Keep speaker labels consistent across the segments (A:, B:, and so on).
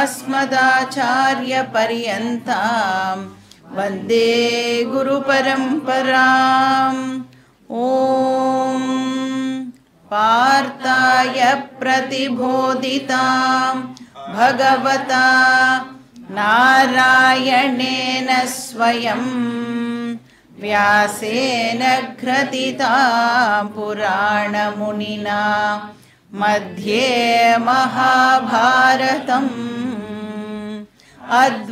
A: अस्मदाचार्यपर्यन्तां वन्दे गुरुपरम्पराम् ॐ पार्ताय प्रतिबोधितां भगवता नारायणेन स्वयं व्यासेन घ्रतिता पुराणमुनिना मध्ये महाभारतम् अद्वैतामृतवर्षिणीं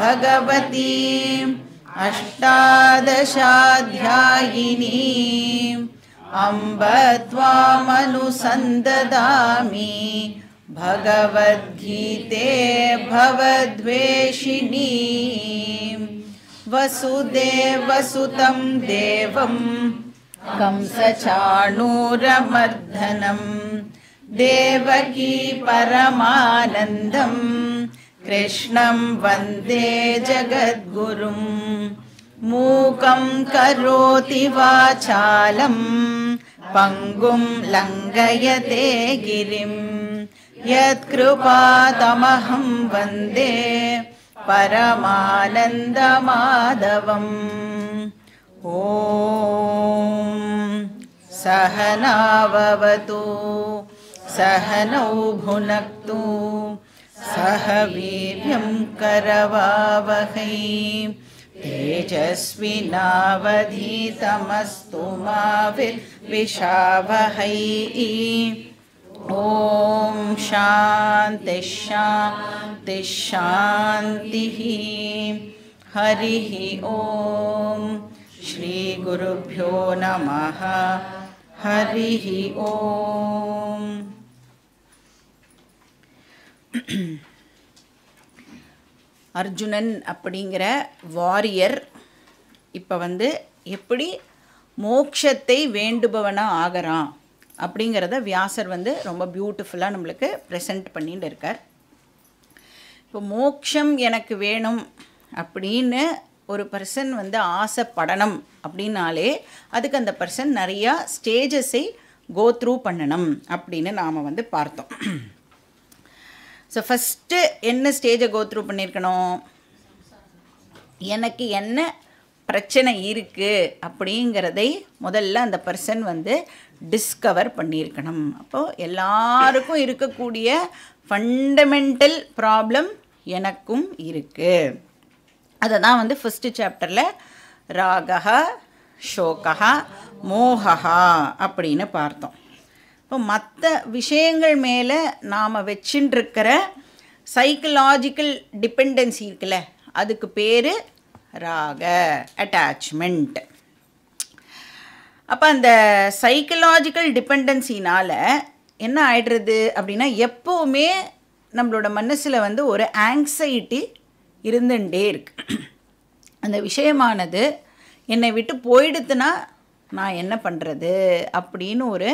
A: भगवतीं अष्टादशाध्यायिनी अम्ब त्वामनुसन्ददामि भगवद्गीते भवद्वेषिणी वसुदेवसुतं वसुतं देवम् कंसचाणूरमर्दनम् देवकी परमानन्दं कृष्णं वन्दे जगद्गुरुं मूकं करोति वाचालम् पङ्गुम् लङ्गयते गिरिम् यत्कृपातमहं वन्दे परमानन्दमाधवम् ॐ सहनावतु सहनौ भुनक्तु सह वीर्यं करवावहै तेजस्विनावधीतमस्तु माविर्विशावहैः ॐ शान्तिः हरिः ॐ ஸ்ரீகுருப்போ நம ஹரி ஓம் அர்ஜுனன் அப்படிங்கிற வாரியர் இப்போ வந்து எப்படி மோக்ஷத்தை வேண்டுபவனாக ஆகிறான் அப்படிங்கிறத வியாசர் வந்து ரொம்ப பியூட்டிஃபுல்லாக நம்மளுக்கு ப்ரெசென்ட் பண்ணிட்டு இருக்கார் இப்போ மோக்ஷம் எனக்கு வேணும் அப்படின்னு ஒரு பர்சன் வந்து ஆசைப்படணும் அப்படின்னாலே அதுக்கு அந்த பர்சன் நிறையா ஸ்டேஜஸை கோ த்ரூ பண்ணணும் அப்படின்னு நாம் வந்து பார்த்தோம் ஸோ ஃபஸ்ட்டு என்ன ஸ்டேஜை கோ த்ரூ பண்ணியிருக்கணும் எனக்கு என்ன பிரச்சனை இருக்குது அப்படிங்கிறதை முதல்ல அந்த பர்சன் வந்து டிஸ்கவர் பண்ணியிருக்கணும் அப்போது எல்லாருக்கும் இருக்கக்கூடிய ஃபண்டமெண்டல் ப்ராப்ளம் எனக்கும் இருக்குது அதை தான் வந்து ஃபஸ்ட்டு சாப்டரில் ராகா ஷோகா மோகா அப்படின்னு பார்த்தோம் இப்போ மற்ற விஷயங்கள் மேலே நாம் வச்சுட்டுருக்கிற சைக்கலாஜிக்கல் டிபெண்டன்சி இருக்குல்ல அதுக்கு பேர் ராக அட்டாச்மெண்ட் அப்போ அந்த சைக்கலாஜிக்கல் டிபெண்டன்சினால் என்ன ஆகிடுறது அப்படின்னா எப்போவுமே நம்மளோட மனசில் வந்து ஒரு ஆங்ஸைட்டி இருந்துட்டே இருக்கு அந்த விஷயமானது என்னை விட்டு போயிடுதுன்னா நான் என்ன பண்ணுறது அப்படின்னு ஒரு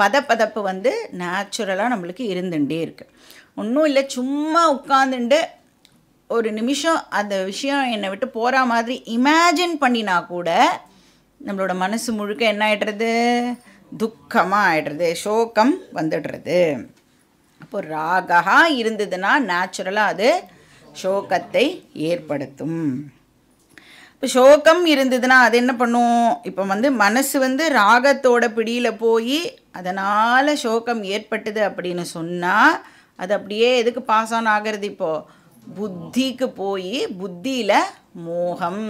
A: பதப்பதப்பு வந்து நேச்சுரலாக நம்மளுக்கு இருந்துகிட்டே இருக்குது ஒன்றும் இல்லை சும்மா உட்காந்துண்டு ஒரு நிமிஷம் அந்த விஷயம் என்னை விட்டு போகிற மாதிரி இமேஜின் பண்ணினா கூட நம்மளோட மனசு முழுக்க என்ன ஆகிடுறது துக்கமாக ஆகிடுறது சோகம் வந்துடுறது அப்போ ராகா இருந்ததுன்னா நேச்சுரலாக அது சோகத்தை ஏற்படுத்தும் இப்போ சோகம் இருந்ததுன்னா அது என்ன பண்ணும் இப்போ வந்து மனசு வந்து ராகத்தோட பிடியில் போய் அதனால் சோகம் ஏற்பட்டது அப்படின்னு சொன்னால் அது அப்படியே எதுக்கு பாஸ் ஆன் ஆகிறது இப்போது புத்திக்கு போய் புத்தியில் மோகம்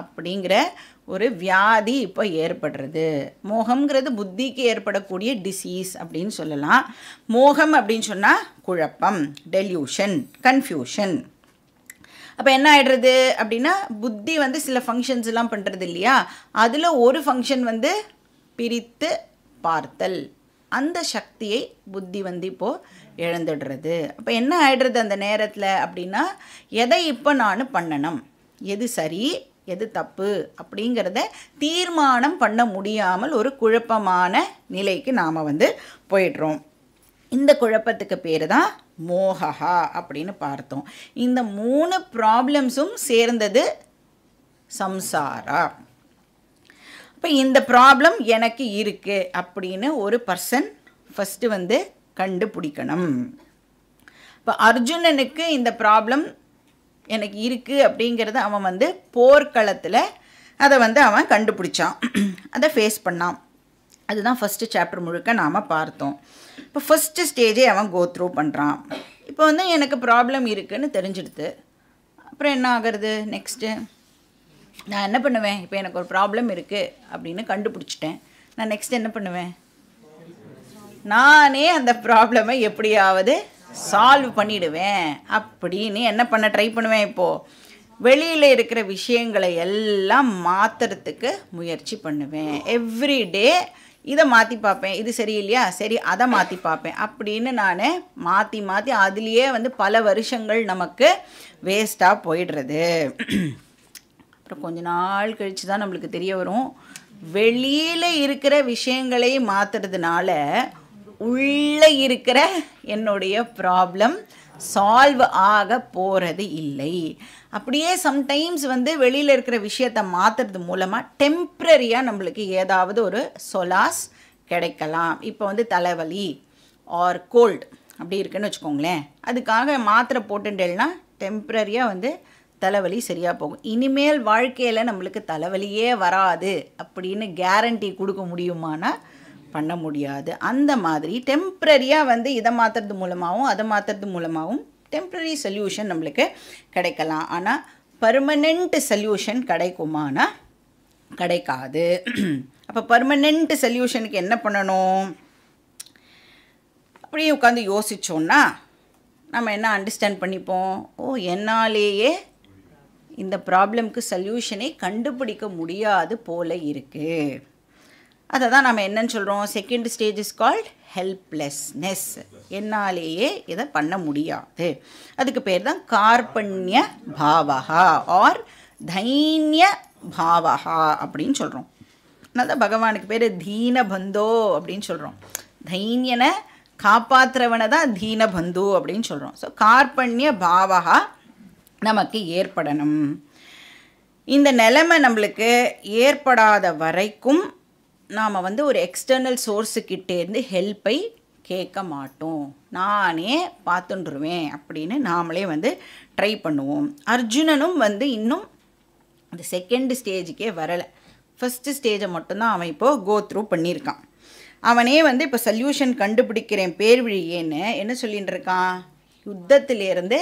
A: அப்படிங்கிற ஒரு வியாதி இப்போ ஏற்படுறது மோகம்ங்கிறது புத்திக்கு ஏற்படக்கூடிய டிசீஸ் அப்படின்னு சொல்லலாம் மோகம் அப்படின்னு சொன்னால் குழப்பம் டெல்யூஷன் கன்ஃபியூஷன் அப்போ என்ன ஆகிடுறது அப்படின்னா புத்தி வந்து சில ஃபங்க்ஷன்ஸ் எல்லாம் பண்ணுறது இல்லையா அதில் ஒரு ஃபங்க்ஷன் வந்து பிரித்து பார்த்தல் அந்த சக்தியை புத்தி வந்து இப்போது இழந்துடுறது அப்போ என்ன ஆகிடுறது அந்த நேரத்தில் அப்படின்னா எதை இப்போ நான் பண்ணணும் எது சரி எது தப்பு அப்படிங்கிறத தீர்மானம் பண்ண முடியாமல் ஒரு குழப்பமான நிலைக்கு நாம் வந்து போயிடுறோம் இந்த குழப்பத்துக்கு பேர் தான் மோகா அப்படின்னு பார்த்தோம் இந்த மூணு ப்ராப்ளம்ஸும் சேர்ந்தது சம்சாரா இப்போ இந்த ப்ராப்ளம் எனக்கு இருக்குது அப்படின்னு ஒரு பர்சன் ஃபஸ்ட்டு வந்து கண்டுபிடிக்கணும் இப்போ அர்ஜுனனுக்கு இந்த ப்ராப்ளம் எனக்கு இருக்குது அப்படிங்கிறத அவன் வந்து போர்க்களத்தில் அதை வந்து அவன் கண்டுபிடிச்சான் அதை ஃபேஸ் பண்ணான் அதுதான் ஃபஸ்ட்டு சாப்டர் முழுக்க நாம் பார்த்தோம் இப்போ ஃபஸ்ட்டு ஸ்டேஜே அவன் கோ த்ரூ பண்ணுறான் இப்போ வந்து எனக்கு ப்ராப்ளம் இருக்குதுன்னு தெரிஞ்சிடுது அப்புறம் என்ன ஆகிறது நெக்ஸ்ட்டு நான் என்ன பண்ணுவேன் இப்போ எனக்கு ஒரு ப்ராப்ளம் இருக்குது அப்படின்னு கண்டுபிடிச்சிட்டேன் நான் நெக்ஸ்ட் என்ன பண்ணுவேன் நானே அந்த ப்ராப்ளமை எப்படியாவது சால்வ் பண்ணிடுவேன் அப்படின்னு என்ன பண்ண ட்ரை பண்ணுவேன் இப்போது வெளியில் இருக்கிற விஷயங்களை எல்லாம் மாற்றுறதுக்கு முயற்சி பண்ணுவேன் எவ்ரி டே இதை மாற்றி பார்ப்பேன் இது சரியில்லையா சரி அதை மாற்றி பார்ப்பேன் அப்படின்னு நான் மாற்றி மாற்றி அதுலேயே வந்து பல வருஷங்கள் நமக்கு வேஸ்ட்டாக போயிடுறது அப்புறம் கொஞ்ச நாள் கழித்து தான் நம்மளுக்கு தெரிய வரும் வெளியில் இருக்கிற விஷயங்களை மாற்றுறதுனால உள்ளே இருக்கிற என்னுடைய ப்ராப்ளம் சால்வ் ஆக போகிறது இல்லை அப்படியே சம்டைம்ஸ் வந்து வெளியில் இருக்கிற விஷயத்தை மாற்றுறது மூலமாக டெம்ப்ரரியாக நம்மளுக்கு ஏதாவது ஒரு சொலாஸ் கிடைக்கலாம் இப்போ வந்து தலைவலி ஆர் கோல்டு அப்படி இருக்குன்னு வச்சுக்கோங்களேன் அதுக்காக மாத்திரை போட்டுட்டேனா டெம்ப்ரரியாக வந்து தலைவலி சரியாக போகும் இனிமேல் வாழ்க்கையில் நம்மளுக்கு தலைவலியே வராது அப்படின்னு கேரண்டி கொடுக்க முடியுமானா பண்ண முடியாது அந்த மாதிரி டெம்ப்ரரியாக வந்து இதை மாற்றுறது மூலமாகவும் அதை மாற்றுறது மூலமாகவும் டெம்ப்ரரி சொல்யூஷன் நம்மளுக்கு கிடைக்கலாம் ஆனால் பர்மனெண்ட் சொல்யூஷன் கிடைக்குமானா கிடைக்காது அப்போ பர்மனெண்ட் சொல்யூஷனுக்கு என்ன பண்ணணும் அப்படியே உட்காந்து யோசித்தோன்னா நம்ம என்ன அண்டர்ஸ்டாண்ட் பண்ணிப்போம் ஓ என்னாலேயே இந்த ப்ராப்ளம்க்கு சொல்யூஷனை கண்டுபிடிக்க முடியாது போல இருக்குது அதை தான் நம்ம என்னன்னு சொல்கிறோம் second stage is called helplessness என்னாலேயே இதை பண்ண முடியாது அதுக்கு பேர் தான் கார்பண்ய பாவகா ஆர் தைன்ய பாவகா அப்படின்னு சொல்கிறோம் அதனால பகவானுக்கு பேர் பந்தோ அப்படின்னு சொல்கிறோம் தைன்யனை காப்பாற்றுறவனை தான் தீனபந்து அப்படின்னு சொல்கிறோம் ஸோ கார்பண்ய பாவகா நமக்கு ஏற்படணும் இந்த நிலைமை நம்மளுக்கு ஏற்படாத வரைக்கும் நாம் வந்து ஒரு எக்ஸ்டர்னல் சோர்ஸுக்கிட்டேருந்து ஹெல்ப்பை கேட்க மாட்டோம் நானே பார்த்துருவேன் அப்படின்னு நாமளே வந்து ட்ரை பண்ணுவோம் அர்ஜுனனும் வந்து இன்னும் அந்த செகண்ட் ஸ்டேஜுக்கே வரலை ஃபஸ்ட்டு ஸ்டேஜை மட்டும்தான் அவன் இப்போது கோ த்ரூ பண்ணியிருக்கான் அவனே வந்து இப்போ சல்யூஷன் கண்டுபிடிக்கிறேன் பேர் வழியேன்னு என்ன சொல்லிகிட்டு இருக்கான் யுத்தத்திலேருந்து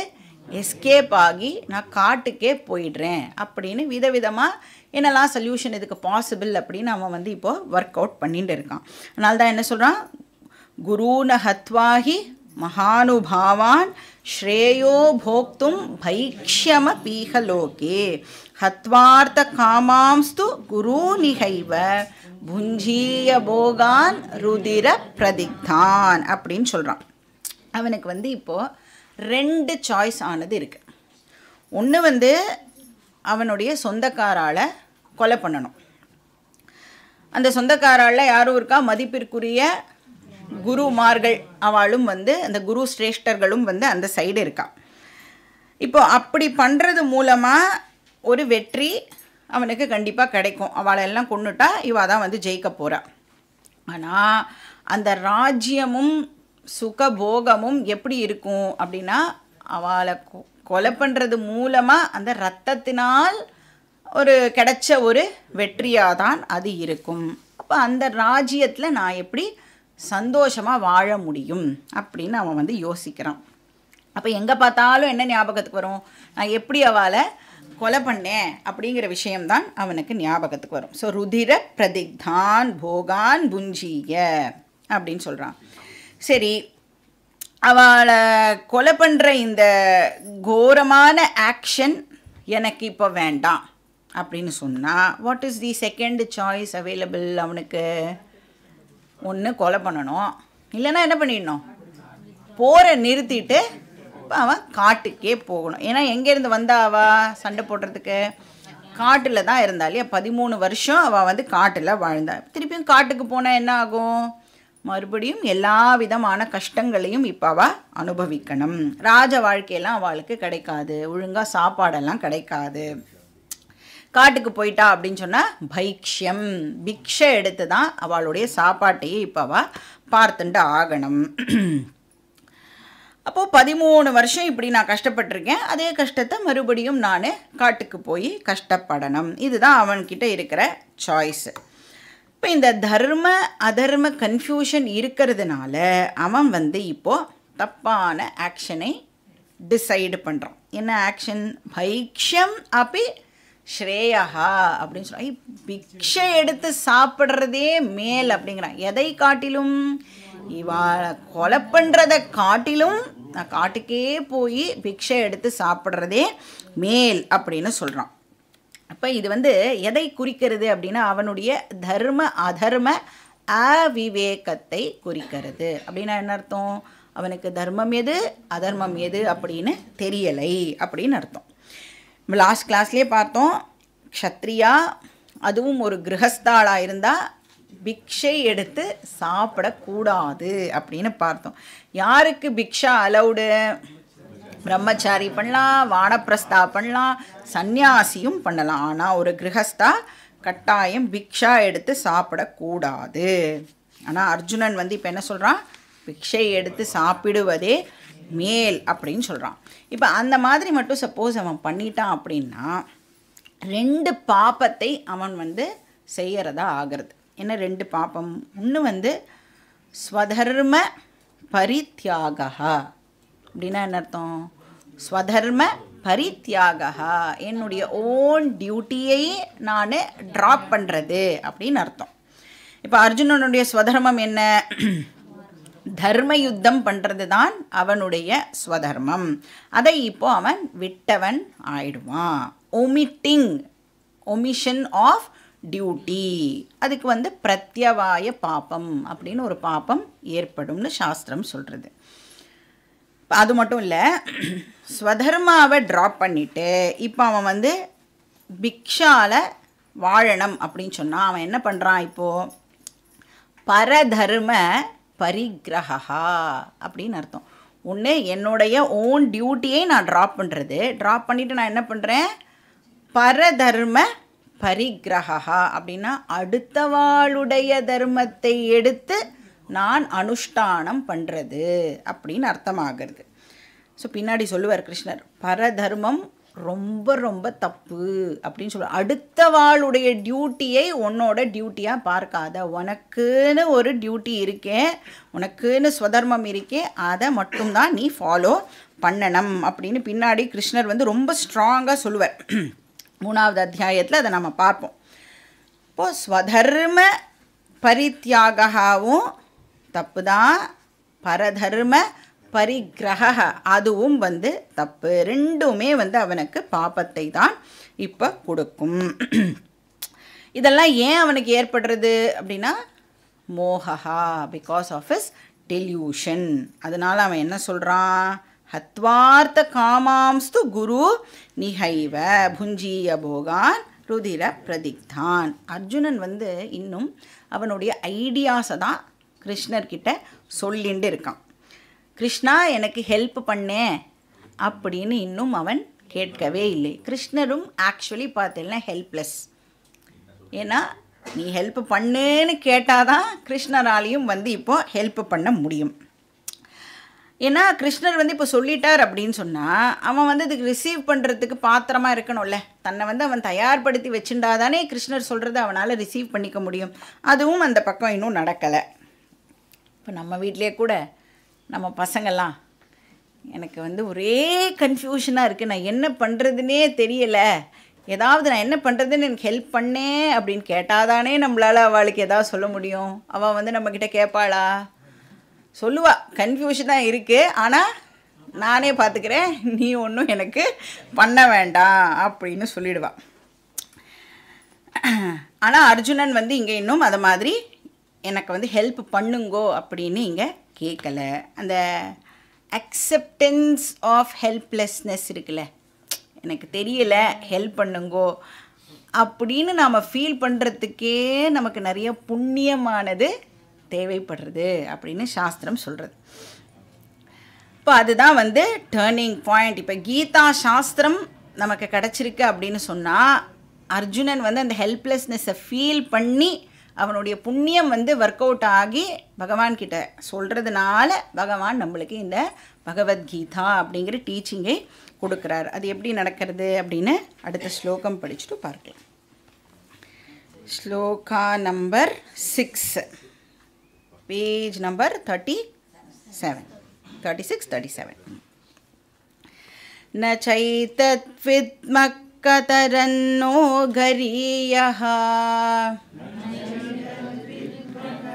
A: எஸ்கேப் ஆகி நான் காட்டுக்கே போயிடுறேன் அப்படின்னு விதவிதமாக என்னெல்லாம் சொல்யூஷன் இதுக்கு பாசிபிள் அப்படின்னு அவன் வந்து இப்போது ஒர்க் அவுட் பண்ணிட்டு இருக்கான் அதனால தான் என்ன சொல்கிறான் குருன ஹத்வாகி மகானுபாவான் ஸ்ரேயோ போக்தும் பைக்ஷம பீகலோகே ஹத்வார்த்த காமாம்ஸ்து குரு நிகைவ புஞ்சீய போகான் ருதிர பிரதிக்தான் அப்படின்னு சொல்கிறான் அவனுக்கு வந்து இப்போது ரெண்டு சாய்ஸ் ஆனது இருக்குது ஒன்று வந்து அவனுடைய சொந்தக்காரால் கொலை பண்ணணும் அந்த சொந்தக்காரால் யாரும் இருக்கா மதிப்பிற்குரிய குருமார்கள் அவளும் வந்து அந்த குரு சிரேஷ்டர்களும் வந்து அந்த சைடு இருக்கா இப்போ அப்படி பண்ணுறது மூலமாக ஒரு வெற்றி அவனுக்கு கண்டிப்பாக கிடைக்கும் அவளெல்லாம் கொண்டுட்டா இவள் தான் வந்து ஜெயிக்க போகிறாள் ஆனால் அந்த ராஜ்யமும் சுகபோகமும் எப்படி இருக்கும் அப்படின்னா அவளை கொலை பண்ணுறது மூலமாக அந்த ரத்தத்தினால் ஒரு கிடைச்ச ஒரு வெற்றியாக தான் அது இருக்கும் அப்போ அந்த ராஜ்யத்தில் நான் எப்படி சந்தோஷமாக வாழ முடியும் அப்படின்னு அவன் வந்து யோசிக்கிறான் அப்போ எங்கே பார்த்தாலும் என்ன ஞாபகத்துக்கு வரும் நான் எப்படி அவளை கொலை பண்ணேன் அப்படிங்கிற விஷயம்தான் அவனுக்கு ஞாபகத்துக்கு வரும் ஸோ ருதிர பிரதிக்தான் போகான் புஞ்சிய அப்படின்னு சொல்கிறான் சரி அவளை கொலை பண்ணுற இந்த கோரமான ஆக்ஷன் எனக்கு இப்போ வேண்டாம் அப்படின்னு சொன்னால் what is the second choice available அவனுக்கு ஒன்று கொலை பண்ணணும் இல்லைன்னா என்ன பண்ணிடணும் போரை நிறுத்திட்டு அவன் காட்டுக்கே போகணும் ஏன்னா எங்கேருந்து வந்தாவா சண்டை போடுறதுக்கு காட்டில் தான் இருந்தா இல்லையா பதிமூணு வருஷம் அவள் வந்து காட்டில் வாழ்ந்தா திருப்பியும் காட்டுக்கு போனால் என்ன ஆகும் மறுபடியும் எல்லா விதமான கஷ்டங்களையும் இப்போ அவள் அனுபவிக்கணும் ராஜ வாழ்க்கையெல்லாம் அவளுக்கு கிடைக்காது ஒழுங்காக சாப்பாடெல்லாம் கிடைக்காது காட்டுக்கு போயிட்டா அப்படின்னு சொன்னால் பைக்ஷம் பிக்ஷை எடுத்து தான் அவளுடைய சாப்பாட்டையே இப்போ அவள் பார்த்துட்டு ஆகணும் அப்போது பதிமூணு வருஷம் இப்படி நான் கஷ்டப்பட்டிருக்கேன் அதே கஷ்டத்தை மறுபடியும் நான் காட்டுக்கு போய் கஷ்டப்படணும் இதுதான் அவன்கிட்ட இருக்கிற சாய்ஸு இப்போ இந்த தர்ம அதர்ம கன்ஃபியூஷன் இருக்கிறதுனால அவன் வந்து இப்போது தப்பான ஆக்ஷனை டிசைடு பண்ணுறான் என்ன ஆக்ஷன் பைக்ஷம் அப்படி ஸ்ரேயஹா அப்படின்னு சொல்கிறான் பிக்ஷை எடுத்து சாப்பிட்றதே மேல் அப்படிங்கிறான் எதை காட்டிலும் இவாளை கொலை பண்ணுறதை காட்டிலும் நான் காட்டுக்கே போய் பிக்ஷை எடுத்து சாப்பிட்றதே மேல் அப்படின்னு சொல்கிறான் அப்போ இது வந்து எதை குறிக்கிறது அப்படின்னா அவனுடைய தர்ம அதர்ம அவிவேகத்தை குறிக்கிறது அப்படின்னா என்ன அர்த்தம் அவனுக்கு தர்மம் எது அதர்மம் எது அப்படின்னு தெரியலை அப்படின்னு அர்த்தம் நம்ம லாஸ்ட் கிளாஸ்லேயே பார்த்தோம் க்ஷத்ரியா அதுவும் ஒரு கிரகஸ்தாளாக இருந்தால் பிக்ஷை எடுத்து சாப்பிடக்கூடாது அப்படின்னு பார்த்தோம் யாருக்கு பிக்ஷா அலௌடு பிரம்மச்சாரி பண்ணலாம் வானப்பிரஸ்தா பண்ணலாம் சந்நியாசியும் பண்ணலாம் ஆனால் ஒரு கிரகஸ்தா கட்டாயம் பிக்ஷா எடுத்து சாப்பிடக்கூடாது ஆனால் அர்ஜுனன் வந்து இப்போ என்ன சொல்கிறான் பிக்ஷை எடுத்து சாப்பிடுவதே மேல் அப்படின்னு சொல்கிறான் இப்போ அந்த மாதிரி மட்டும் சப்போஸ் அவன் பண்ணிட்டான் அப்படின்னா ரெண்டு பாப்பத்தை அவன் வந்து செய்கிறதா ஆகிறது என்ன ரெண்டு பாப்பம் ஒன்று வந்து ஸ்வதர்ம பரித்தியாகா அப்படின்னா என்ன அர்த்தம் ஸ்வதர்ம பரித்தியாகா என்னுடைய ஓன் டியூட்டியை நான் ட்ராப் பண்ணுறது அப்படின்னு அர்த்தம் இப்போ அர்ஜுனனுடைய ஸ்வதர்மம் என்ன தர்ம யுத்தம் பண்ணுறது தான் அவனுடைய ஸ்வதர்மம் அதை இப்போ அவன் விட்டவன் ஆயிடுவான் ஒமிட்டிங் ஒமிஷன் ஆஃப் டியூட்டி அதுக்கு வந்து பிரத்யவாய பாப்பம் அப்படின்னு ஒரு பாப்பம் ஏற்படும்னு சாஸ்திரம் சொல்கிறது அது மட்டும் இல்லை ஸ்வதர்மாவை ட்ராப் பண்ணிவிட்டு இப்போ அவன் வந்து பிக்ஷால வாழணும் அப்படின்னு சொன்னால் அவன் என்ன பண்ணுறான் இப்போது பரதர்ம பரிகிரகா அப்படின்னு அர்த்தம் ஒன்று என்னுடைய ஓன் டியூட்டியை நான் ட்ராப் பண்ணுறது ட்ராப் பண்ணிவிட்டு நான் என்ன பண்ணுறேன் பரதர்ம பரிகிரகா அப்படின்னா அடுத்தவாளுடைய தர்மத்தை எடுத்து நான் அனுஷ்டானம் பண்ணுறது அப்படின்னு அர்த்தமாகிறது ஸோ பின்னாடி சொல்லுவார் கிருஷ்ணர் பரதர்மம் ரொம்ப ரொம்ப தப்பு அப்படின்னு அடுத்த வாளுடைய டியூட்டியை உன்னோட டியூட்டியாக பார்க்காத உனக்குன்னு ஒரு டியூட்டி இருக்கே உனக்குன்னு ஸ்வதர்மம் இருக்கே அதை மட்டும்தான் நீ ஃபாலோ பண்ணணும் அப்படின்னு பின்னாடி கிருஷ்ணர் வந்து ரொம்ப ஸ்ட்ராங்காக சொல்லுவார் மூணாவது அத்தியாயத்தில் அதை நம்ம பார்ப்போம் இப்போது ஸ்வதர்ம பரித்தியாகவும் தப்பு தான் பரதர்ம பரிகிரக அதுவும் வந்து தப்பு ரெண்டுமே வந்து அவனுக்கு பாப்பத்தை தான் இப்போ கொடுக்கும் இதெல்லாம் ஏன் அவனுக்கு ஏற்படுறது அப்படின்னா மோகா பிகாஸ் ஆஃப் இஸ் டெல்யூஷன் அதனால் அவன் என்ன சொல்கிறான் ஹத்வார்த்த காமாம்ஸ்து குரு நிகைவ புஞ்சிய போகான் ருதிர பிரதிக்தான் அர்ஜுனன் வந்து இன்னும் அவனுடைய ஐடியாஸை தான் கிருஷ்ணர்கிட்ட சொல்லிண்டு இருக்கான் கிருஷ்ணா எனக்கு ஹெல்ப் பண்ணே அப்படின்னு இன்னும் அவன் கேட்கவே இல்லை கிருஷ்ணரும் ஆக்சுவலி பார்த்தீங்கன்னா ஹெல்ப்லெஸ் ஏன்னா நீ ஹெல்ப் பண்ணுன்னு கேட்டாதான் கிருஷ்ணராலையும் வந்து இப்போது ஹெல்ப் பண்ண முடியும் ஏன்னா கிருஷ்ணர் வந்து இப்போ சொல்லிட்டார் அப்படின்னு சொன்னால் அவன் வந்து இதுக்கு ரிசீவ் பண்ணுறதுக்கு பாத்திரமாக இருக்கணும்ல தன்னை வந்து அவன் தயார்படுத்தி வச்சுட்டா தானே கிருஷ்ணர் சொல்கிறத அவனால் ரிசீவ் பண்ணிக்க முடியும் அதுவும் அந்த பக்கம் இன்னும் நடக்கலை இப்போ நம்ம வீட்லேயே கூட நம்ம பசங்கள்லாம் எனக்கு வந்து ஒரே கன்ஃபியூஷனாக இருக்குது நான் என்ன பண்ணுறதுனே தெரியலை ஏதாவது நான் என்ன பண்ணுறதுன்னு எனக்கு ஹெல்ப் பண்ணேன் அப்படின்னு கேட்டால் தானே நம்மளால் அவளுக்கு எதாவது சொல்ல முடியும் அவள் வந்து நம்மக்கிட்ட கேட்பாளா சொல்லுவா கன்ஃபியூஷன் தான் இருக்குது ஆனால் நானே பார்த்துக்கிறேன் நீ ஒன்றும் எனக்கு பண்ண வேண்டாம் அப்படின்னு சொல்லிடுவாள் ஆனால் அர்ஜுனன் வந்து இங்கே இன்னும் அதை மாதிரி எனக்கு வந்து ஹெல்ப் பண்ணுங்கோ அப்படின்னு இங்கே கேட்கலை அந்த அக்செப்டன்ஸ் ஆஃப் ஹெல்ப்லெஸ்னஸ் இருக்குல்ல எனக்கு தெரியலை ஹெல்ப் பண்ணுங்கோ அப்படின்னு நாம் ஃபீல் பண்ணுறதுக்கே நமக்கு நிறைய புண்ணியமானது தேவைப்படுறது அப்படின்னு சாஸ்திரம் சொல்கிறது இப்போ அதுதான் வந்து டேர்னிங் பாயிண்ட் இப்போ கீதா சாஸ்திரம் நமக்கு கிடச்சிருக்கு அப்படின்னு சொன்னால் அர்ஜுனன் வந்து அந்த ஹெல்ப்லெஸ்னஸை ஃபீல் பண்ணி அவனுடைய புண்ணியம் வந்து ஒர்க் அவுட் ஆகி பகவான்கிட்ட சொல்கிறதுனால பகவான் நம்மளுக்கு இந்த பகவத்கீதா அப்படிங்கிற டீச்சிங்கை கொடுக்குறார் அது எப்படி நடக்கிறது அப்படின்னு அடுத்த ஸ்லோகம் படிச்சுட்டு பார்க்கலாம் shloka number six page number thirty seven thirty six thirty seven न चैतद्विद्मः कतरन्नो गरीयः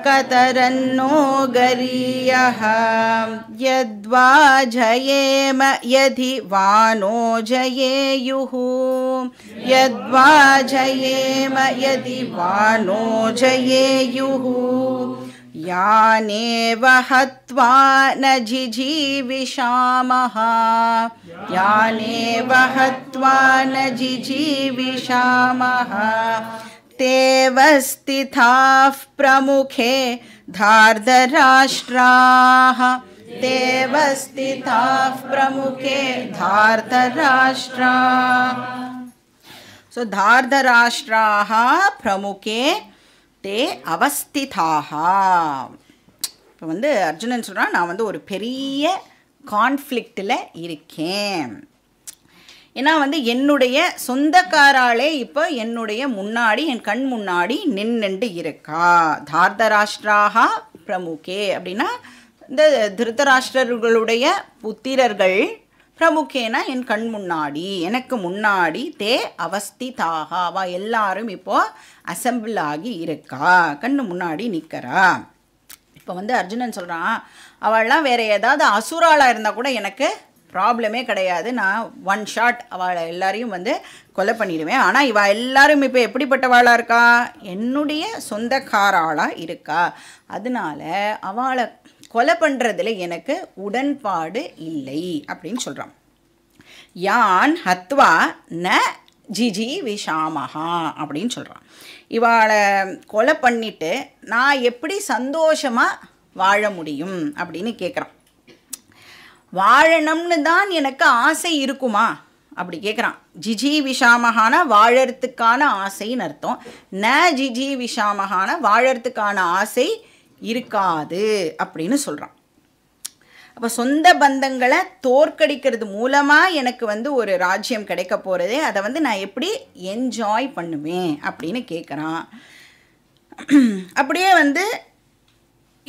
A: कतरन्नो गरीयः यद्वा जयेम यदि वा नो जयेयुः यद्वा जयेम यदि वा नो जयेयुः यानि वहत्वा न जिजीविषामः यानि वहत्वा न जिजीविषामः தேவஸ்திதாஃப் பிரமுகே प्रमुखे தேவஸ்திதாஃப் பிரமுகே स्थिताः प्रमुखे धार्धराष्ट्रा सो தே அவஸ்திதாகா இப்போ வந்து அர்ஜுனன் சொல்கிறான் நான் வந்து ஒரு பெரிய கான்ஃப்ளிக்டில் இருக்கேன் ஏன்னா வந்து என்னுடைய சொந்தக்காராலே இப்போ என்னுடைய முன்னாடி என் கண் முன்னாடி நின்று இருக்கா தார்தராஷ்டிராகா பிரமுகே அப்படின்னா இந்த திருத்தராஷ்டிரர்களுடைய புத்திரர்கள் பிரமுகேனா என் கண் முன்னாடி எனக்கு முன்னாடி தே அவஸ்தி தாகாவா எல்லாரும் இப்போது அசம்பிள் ஆகி இருக்கா கண்ணு முன்னாடி நிற்கிறா இப்போ வந்து அர்ஜுனன் சொல்கிறான் அவள்லாம் வேறு ஏதாவது அசுராளாக இருந்தால் கூட எனக்கு ப்ராப்ளமே கிடையாது நான் ஒன் ஷாட் அவளை எல்லாரையும் வந்து கொலை பண்ணிடுவேன் ஆனால் இவள் எல்லாரும் இப்போ எப்படிப்பட்டவாளாக இருக்கா என்னுடைய சொந்தக்காராளாக இருக்கா அதனால் அவளை கொலை பண்ணுறதுல எனக்கு உடன்பாடு இல்லை அப்படின்னு சொல்கிறான் யான் ஹத்வா ந ஜிஜி விஷாமஹா அப்படின்னு சொல்கிறான் இவளை கொலை பண்ணிவிட்டு நான் எப்படி சந்தோஷமாக வாழ முடியும் அப்படின்னு கேட்குறான் வாழணும்னு தான் எனக்கு ஆசை இருக்குமா அப்படி கேட்குறான் ஜிஜி விஷாமகான வாழறதுக்கான ஆசைன்னு அர்த்தம் ந ஜிஜி விஷாமகான வாழறதுக்கான ஆசை இருக்காது அப்படின்னு சொல்கிறான் அப்போ சொந்த பந்தங்களை தோற்கடிக்கிறது மூலமாக எனக்கு வந்து ஒரு ராஜ்யம் கிடைக்க போகிறது அதை வந்து நான் எப்படி என்ஜாய் பண்ணுவேன் அப்படின்னு கேட்குறான் அப்படியே வந்து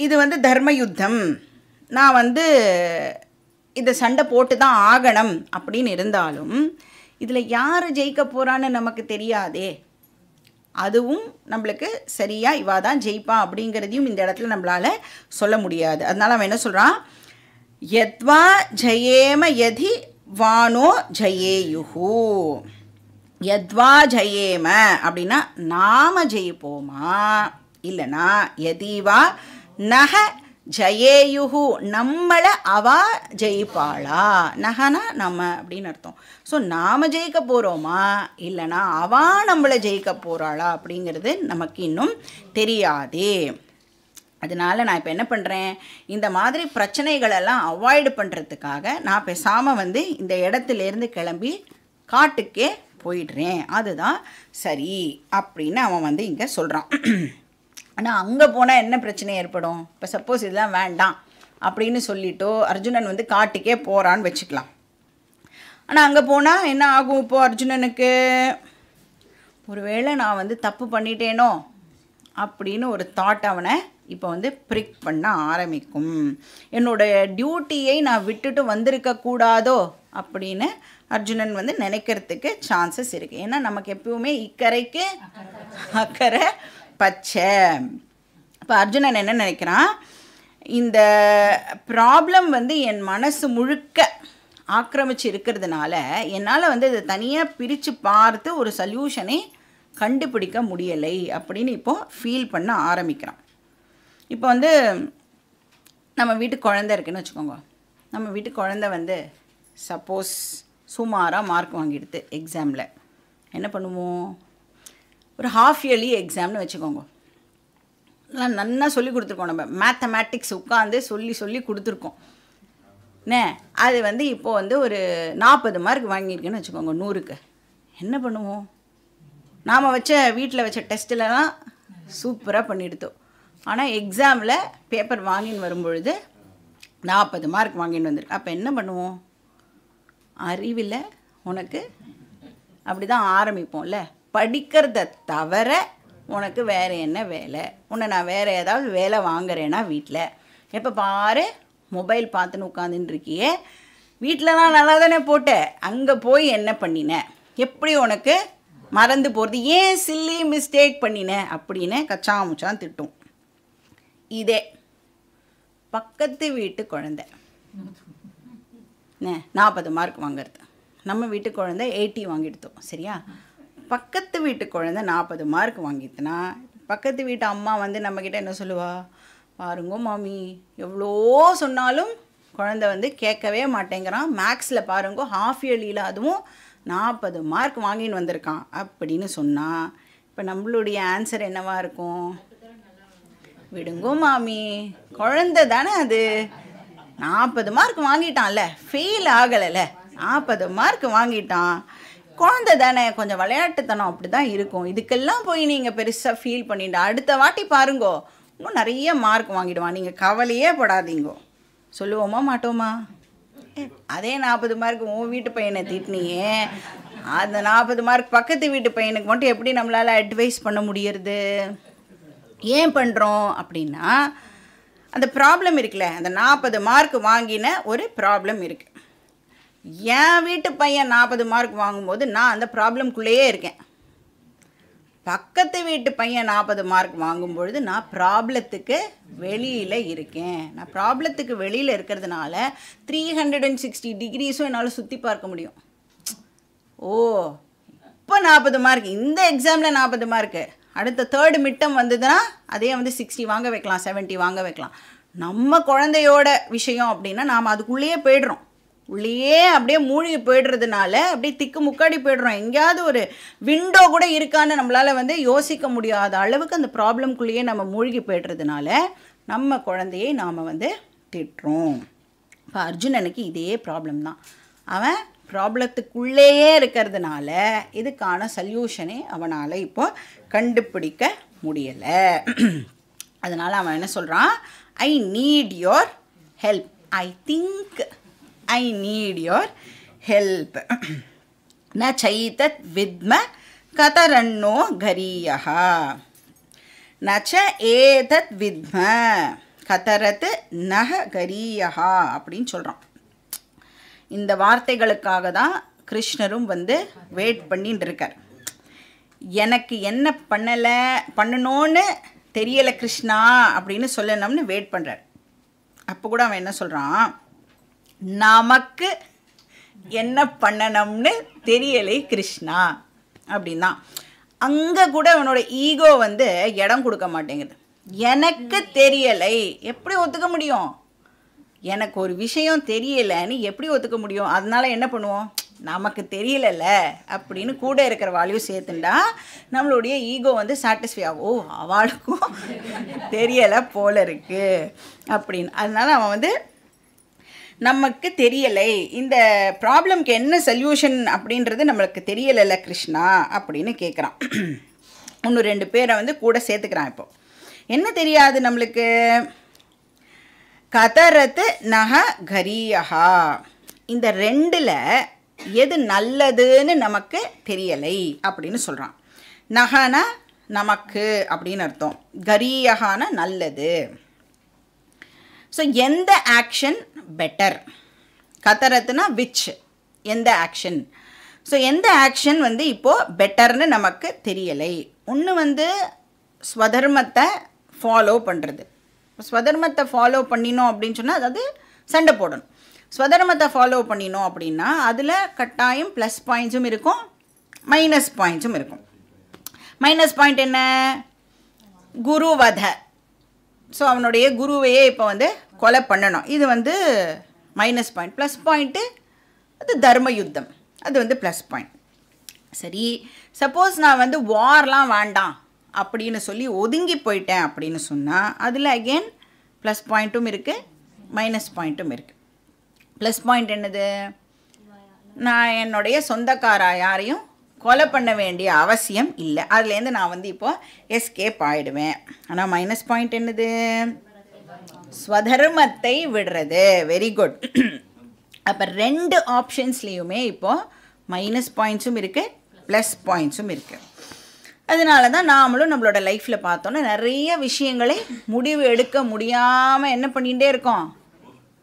A: இது வந்து தர்மயுத்தம் நான் வந்து இந்த சண்டை போட்டு தான் ஆகணும் அப்படின்னு இருந்தாலும் இதில் யார் ஜெயிக்க போகிறான்னு நமக்கு தெரியாதே அதுவும் நம்மளுக்கு சரியாக இவா தான் ஜெயிப்பா அப்படிங்கிறதையும் இந்த இடத்துல நம்மளால் சொல்ல முடியாது அதனால் அவன் என்ன சொல்கிறான் யத்வா ஜெயேம யதி வானோ ஜெயேயுஹூ யத்வா ஜெயேம அப்படின்னா நாம ஜெயிப்போமா இல்லைனா எதிவா நக ஜெயேயுகு நம்மளை அவா ஜெயிப்பாளா நகனா நம்ம அப்படின்னு அர்த்தம் ஸோ நாம் ஜெயிக்க போகிறோமா இல்லைனா அவா நம்மளை ஜெயிக்க போகிறாளா அப்படிங்கிறது நமக்கு இன்னும் தெரியாதே அதனால் நான் இப்போ என்ன பண்ணுறேன் இந்த மாதிரி பிரச்சனைகளெல்லாம் அவாய்டு பண்ணுறதுக்காக நான் பேசாமல் வந்து இந்த இடத்துலேருந்து கிளம்பி காட்டுக்கே போயிடுறேன் அதுதான் சரி அப்படின்னு அவன் வந்து இங்கே சொல்கிறான் ஆனால் அங்கே போனால் என்ன பிரச்சனை ஏற்படும் இப்போ சப்போஸ் இதெல்லாம் வேண்டாம் அப்படின்னு சொல்லிவிட்டோ அர்ஜுனன் வந்து காட்டுக்கே போகிறான்னு வச்சுக்கலாம் ஆனால் அங்கே போனால் என்ன ஆகும் இப்போது அர்ஜுனனுக்கு ஒருவேளை நான் வந்து தப்பு பண்ணிட்டேனோ அப்படின்னு ஒரு தாட் அவனை இப்போ வந்து ப்ரிக் பண்ண ஆரம்பிக்கும் என்னோடய டியூட்டியை நான் விட்டுட்டு வந்திருக்கக்கூடாதோ அப்படின்னு அர்ஜுனன் வந்து நினைக்கிறதுக்கு சான்சஸ் இருக்குது ஏன்னா நமக்கு எப்பவுமே இக்கரைக்கு அக்கறை பச்சை இப்போ அர்ஜுனன் என்ன நினைக்கிறான் இந்த ப்ராப்ளம் வந்து என் மனசு முழுக்க ஆக்கிரமிச்சு இருக்கிறதுனால என்னால் வந்து இதை தனியாக பிரித்து பார்த்து ஒரு சல்யூஷனை கண்டுபிடிக்க முடியலை அப்படின்னு இப்போது ஃபீல் பண்ண ஆரம்பிக்கிறான் இப்போ வந்து நம்ம வீட்டு குழந்தை இருக்குன்னு வச்சுக்கோங்க நம்ம வீட்டு குழந்த வந்து சப்போஸ் சுமாராக மார்க் வாங்கிடுது எக்ஸாமில் என்ன பண்ணுவோம் ஒரு ஹாஃப் இயர்லி எக்ஸாம்னு வச்சுக்கோங்க எல்லாம் நல்லா சொல்லி கொடுத்துருக்கோம் நம்ம மேத்தமேட்டிக்ஸ் உட்காந்து சொல்லி சொல்லி கொடுத்துருக்கோம் என்ன அது வந்து இப்போது வந்து ஒரு நாற்பது மார்க் வாங்கியிருக்குன்னு வச்சுக்கோங்க நூறுக்கு என்ன பண்ணுவோம் நாம் வச்ச வீட்டில் வச்ச டெஸ்ட்டில்லாம் சூப்பராக பண்ணிடுத்தோம் ஆனால் எக்ஸாமில் பேப்பர் வாங்கின்னு வரும்பொழுது நாற்பது மார்க் வாங்கின்னு வந்திருக்கு அப்போ என்ன பண்ணுவோம் அறிவில் உனக்கு அப்படி தான் ஆரம்பிப்போம்ல படிக்கிறத தவிர உனக்கு வேறு என்ன வேலை உன்னை நான் வேறு ஏதாவது வேலை வாங்குறேன்னா வீட்டில் எப்போ பாரு மொபைல் பார்த்துன்னு உட்காந்துன்னு இருக்கியே வீட்டிலலாம் நல்லா தானே போட்டேன் அங்கே போய் என்ன பண்ணினேன் எப்படி உனக்கு மறந்து போகிறது ஏன் சில்லி மிஸ்டேக் பண்ணினேன் அப்படின்னு கச்சாமுச்சா திட்டும் இதே பக்கத்து வீட்டு குழந்த நாற்பது மார்க் வாங்கிறது நம்ம வீட்டு குழந்தை எயிட்டி வாங்கிடுத்தோம் சரியா பக்கத்து வீட்டு குழந்த நாற்பது மார்க் வாங்கிட்டுனா பக்கத்து வீட்டு அம்மா வந்து நம்மக்கிட்ட என்ன சொல்லுவா பாருங்க மாமி எவ்வளோ சொன்னாலும் குழந்த வந்து கேட்கவே மாட்டேங்கிறான் மேக்ஸில் பாருங்க ஹாஃப் இயர்லியில் அதுவும் நாற்பது மார்க் வாங்கின்னு வந்திருக்கான் அப்படின்னு சொன்னால் இப்போ நம்மளுடைய ஆன்சர் என்னவாக இருக்கும் விடுங்கோ மாமி குழந்த தானே அது நாற்பது மார்க் வாங்கிட்டான்ல ஃபெயில் ஆகலைல்ல நாற்பது மார்க் வாங்கிட்டான் குழந்தை தானே கொஞ்சம் விளையாட்டுத்தனம் அப்படி தான் இருக்கும் இதுக்கெல்லாம் போய் நீங்கள் பெருசாக ஃபீல் பண்ணிட்டு அடுத்த வாட்டி பாருங்கோ இன்னும் நிறைய மார்க் வாங்கிடுவான் நீங்கள் கவலையே படாதீங்கோ சொல்லுவோமா மாட்டோமா அதே நாற்பது மார்க் உன் வீட்டு பையனை திட்டினியே அந்த நாற்பது மார்க் பக்கத்து வீட்டு பையனுக்கு மட்டும் எப்படி நம்மளால் அட்வைஸ் பண்ண முடியறது ஏன் பண்ணுறோம் அப்படின்னா அந்த ப்ராப்ளம் இருக்குல்ல அந்த நாற்பது மார்க் வாங்கின ஒரு ப்ராப்ளம் இருக்குது என் வீட்டு பையன் நாற்பது மார்க் வாங்கும்போது நான் அந்த ப்ராப்ளம்குள்ளேயே இருக்கேன் பக்கத்து வீட்டு பையன் நாற்பது மார்க் வாங்கும்பொழுது நான் ப்ராப்ளத்துக்கு வெளியில் இருக்கேன் நான் ப்ராப்ளத்துக்கு வெளியில் இருக்கிறதுனால த்ரீ ஹண்ட்ரட் அண்ட் சிக்ஸ்டி டிகிரிஸும் என்னால் சுற்றி பார்க்க முடியும் ஓ இப்போ நாற்பது மார்க் இந்த எக்ஸாமில் நாற்பது மார்க்கு அடுத்த தேர்டு மிட்டம் வந்ததுன்னா அதே வந்து சிக்ஸ்டி வாங்க வைக்கலாம் செவன்ட்டி வாங்க வைக்கலாம் நம்ம குழந்தையோட விஷயம் அப்படின்னா நாம் அதுக்குள்ளேயே போய்டுறோம் உள்ளேயே அப்படியே மூழ்கி போயிடுறதுனால அப்படியே திக்கு முக்காடி போயிடுறோம் எங்கேயாவது ஒரு விண்டோ கூட இருக்கான்னு நம்மளால் வந்து யோசிக்க முடியாத அளவுக்கு அந்த ப்ராப்ளம்குள்ளேயே நம்ம மூழ்கி போய்டுறதுனால நம்ம குழந்தையை நாம் வந்து திட்டுறோம் இப்போ அர்ஜுனனுக்கு இதே ப்ராப்ளம் தான் அவன் ப்ராப்ளத்துக்குள்ளேயே இருக்கிறதுனால இதுக்கான சல்யூஷனே அவனால் இப்போ கண்டுபிடிக்க முடியலை அதனால் அவன் என்ன சொல்கிறான் I need your help I think I need your help ந சைதத் வித்ம கதரண்ணோ கரியா நச்ச ஏதத் வித்ம கதரத்து நக கரியா அப்படின்னு சொல்கிறோம் இந்த வார்த்தைகளுக்காக தான் கிருஷ்ணரும் வந்து வெயிட் பண்ணிட்டு இருக்கார் எனக்கு என்ன பண்ணலை பண்ணணும்னு தெரியலை கிருஷ்ணா அப்படின்னு சொல்லணும்னு வெயிட் பண்ணுறார் அப்போ கூட அவன் என்ன சொல்கிறான் நமக்கு என்ன பண்ணணும்னு தெரியலை கிருஷ்ணா அப்படின்னா அங்கே கூட அவனோட ஈகோ வந்து இடம் கொடுக்க மாட்டேங்குது எனக்கு தெரியலை எப்படி ஒத்துக்க முடியும் எனக்கு ஒரு விஷயம் தெரியலைன்னு எப்படி ஒத்துக்க முடியும் அதனால் என்ன பண்ணுவோம் நமக்கு தெரியலல்ல அப்படின்னு கூட இருக்கிற வால்யூ சேர்த்துண்டா நம்மளுடைய ஈகோ வந்து சாட்டிஸ்ஃபை ஆகும் ஓ அவளுக்கும் தெரியலை போல இருக்குது அப்படின்னு அதனால் அவன் வந்து நமக்கு தெரியலை இந்த ப்ராப்ளம்க்கு என்ன சொல்யூஷன் அப்படின்றது நம்மளுக்கு தெரியலைல்ல கிருஷ்ணா அப்படின்னு கேட்குறான் ஒன்று ரெண்டு பேரை வந்து கூட சேர்த்துக்கிறான் இப்போ என்ன தெரியாது நம்மளுக்கு கதரத்து நக கரியஹா இந்த ரெண்டில் எது நல்லதுன்னு நமக்கு தெரியலை அப்படின்னு சொல்கிறான் நகனா நமக்கு அப்படின்னு அர்த்தம் கரியகான நல்லது ஸோ எந்த ஆக்ஷன் பெட்டர் கதரத்துனா விச் எந்த ஆக்ஷன் ஸோ எந்த ஆக்ஷன் வந்து இப்போது பெட்டர்னு நமக்கு தெரியலை ஒன்று வந்து ஸ்வதர்மத்தை ஃபாலோ பண்ணுறது ஸ்வதர்மத்தை ஃபாலோ பண்ணினோம் அப்படின்னு சொன்னால் அதாவது சண்டை போடணும் ஸ்வதர்மத்தை ஃபாலோ பண்ணினோம் அப்படின்னா அதில் கட்டாயம் ப்ளஸ் பாயிண்ட்ஸும் இருக்கும் மைனஸ் பாயிண்ட்ஸும் இருக்கும் மைனஸ் பாயிண்ட் என்ன குருவத ஸோ அவனுடைய குருவையே இப்போ வந்து கொலை பண்ணணும் இது வந்து மைனஸ் பாயிண்ட் ப்ளஸ் பாயிண்ட்டு அது தர்ம யுத்தம் அது வந்து ப்ளஸ் பாயிண்ட் சரி சப்போஸ் நான் வந்து வார்லாம் வேண்டாம் அப்படின்னு சொல்லி ஒதுங்கி போயிட்டேன் அப்படின்னு சொன்னால் அதில் அகெயின் ப்ளஸ் பாயிண்ட்டும் இருக்குது மைனஸ் பாயிண்ட்டும் இருக்குது ப்ளஸ் பாயிண்ட் என்னது நான் என்னுடைய சொந்தக்காரா யாரையும் கொலை பண்ண வேண்டிய அவசியம் இல்லை அதுலேருந்து நான் வந்து இப்போது எஸ்கேப் ஆகிடுவேன் ஆனால் மைனஸ் பாயிண்ட் என்னது ஸ்வதர்மத்தை விடுறது வெரி குட் அப்போ ரெண்டு ஆப்ஷன்ஸ்லேயுமே இப்போது மைனஸ் பாயிண்ட்ஸும் இருக்குது ப்ளஸ் பாயிண்ட்ஸும் இருக்குது அதனால தான் நாமளும் நம்மளோட லைஃப்பில் பார்த்தோன்னா நிறைய விஷயங்களை முடிவு எடுக்க முடியாமல் என்ன பண்ணிகிட்டே இருக்கோம்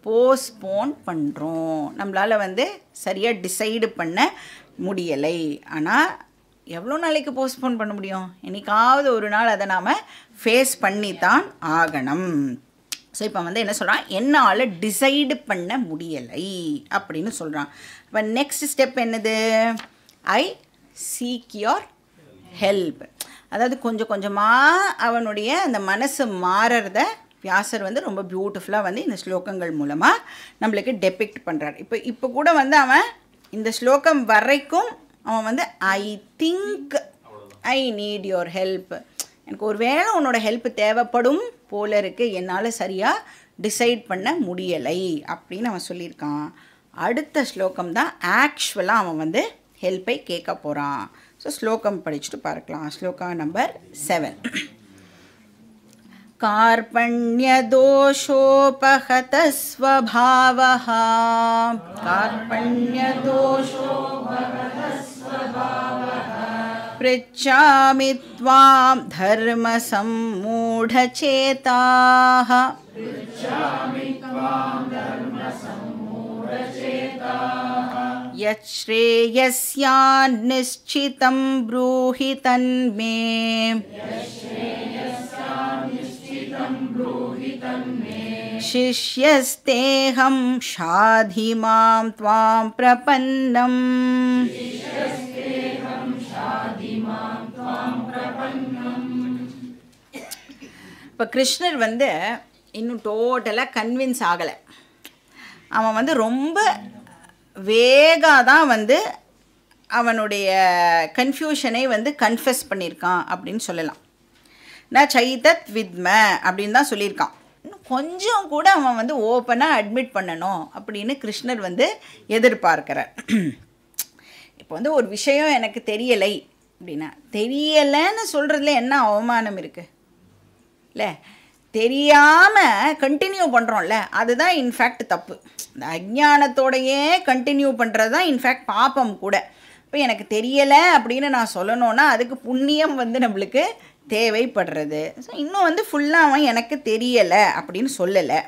A: போஸ்ட்போன் பண்ணுறோம் நம்மளால் வந்து சரியாக டிசைடு பண்ண முடியலை ஆனால் எவ்வளோ நாளைக்கு போஸ்ட்போன் பண்ண முடியும் என்றைக்காவது ஒரு நாள் அதை நாம் ஃபேஸ் பண்ணி தான் ஆகணும் ஸோ இப்போ வந்து என்ன சொல்கிறான் என்னால் டிசைடு பண்ண முடியலை அப்படின்னு சொல்கிறான் இப்போ நெக்ஸ்ட் ஸ்டெப் என்னது ஐ சீக் யோர் ஹெல்ப் அதாவது கொஞ்சம் கொஞ்சமாக அவனுடைய அந்த மனசு மாறுறத வியாசர் வந்து ரொம்ப பியூட்டிஃபுல்லாக வந்து இந்த ஸ்லோகங்கள் மூலமாக நம்மளுக்கு டெபிக்ட் பண்ணுறாரு இப்போ இப்போ கூட வந்து அவன் இந்த ஸ்லோகம் வரைக்கும் அவன் வந்து I think I need your help எனக்கு ஒரு வேளை உன்னோட ஹெல்ப் தேவைப்படும் போல இருக்கு என்னால் சரியாக டிசைட் பண்ண முடியலை அப்படின்னு அவன் சொல்லியிருக்கான் அடுத்த ஸ்லோகம் தான் ஆக்சுவலாக அவன் வந்து ஹெல்ப்பை கேட்க போகிறான் ஸோ ஸ்லோகம் படிச்சுட்டு பார்க்கலாம் ஸ்லோகம் நம்பர் செவன் कार्पण्यदोषोपहतस्वभावः स्वभावः पृच्छामि त्वां धर्मसम्मूढचेताः यच्छ्रेयस्यान्निश्चितं ब्रूहि तन्मे शिष्यस्तेऽहं शाधि मां त्वां प्रपन्नम् இப்போ கிருஷ்ணர் வந்து இன்னும் டோட்டலாக கன்வின்ஸ் ஆகலை அவன் வந்து ரொம்ப வேகாக தான் வந்து அவனுடைய கன்ஃபியூஷனை வந்து கன்ஃபஸ் பண்ணியிருக்கான் அப்படின்னு சொல்லலாம் நான் சைதத் வித்ம அப்படின்னு தான் சொல்லியிருக்கான் இன்னும் கொஞ்சம் கூட அவன் வந்து ஓப்பனாக அட்மிட் பண்ணணும் அப்படின்னு கிருஷ்ணர் வந்து எதிர்பார்க்கிறார் இப்போ வந்து ஒரு விஷயம் எனக்கு தெரியலை அப்படின்னா தெரியலைன்னு சொல்கிறதுல என்ன அவமானம் இருக்குது இல்லை தெரியாமல் கண்டினியூ பண்ணுறோம்ல அதுதான் இன்ஃபேக்ட் தப்பு இந்த அஜானத்தோடையே கண்டினியூ பண்ணுறது தான் இன்ஃபேக்ட் பாப்பம் கூட இப்போ எனக்கு தெரியலை அப்படின்னு நான் சொல்லணும்னா அதுக்கு புண்ணியம் வந்து நம்மளுக்கு தேவைப்படுறது ஸோ இன்னும் வந்து ஃபுல்லாக அவன் எனக்கு தெரியலை அப்படின்னு சொல்லலை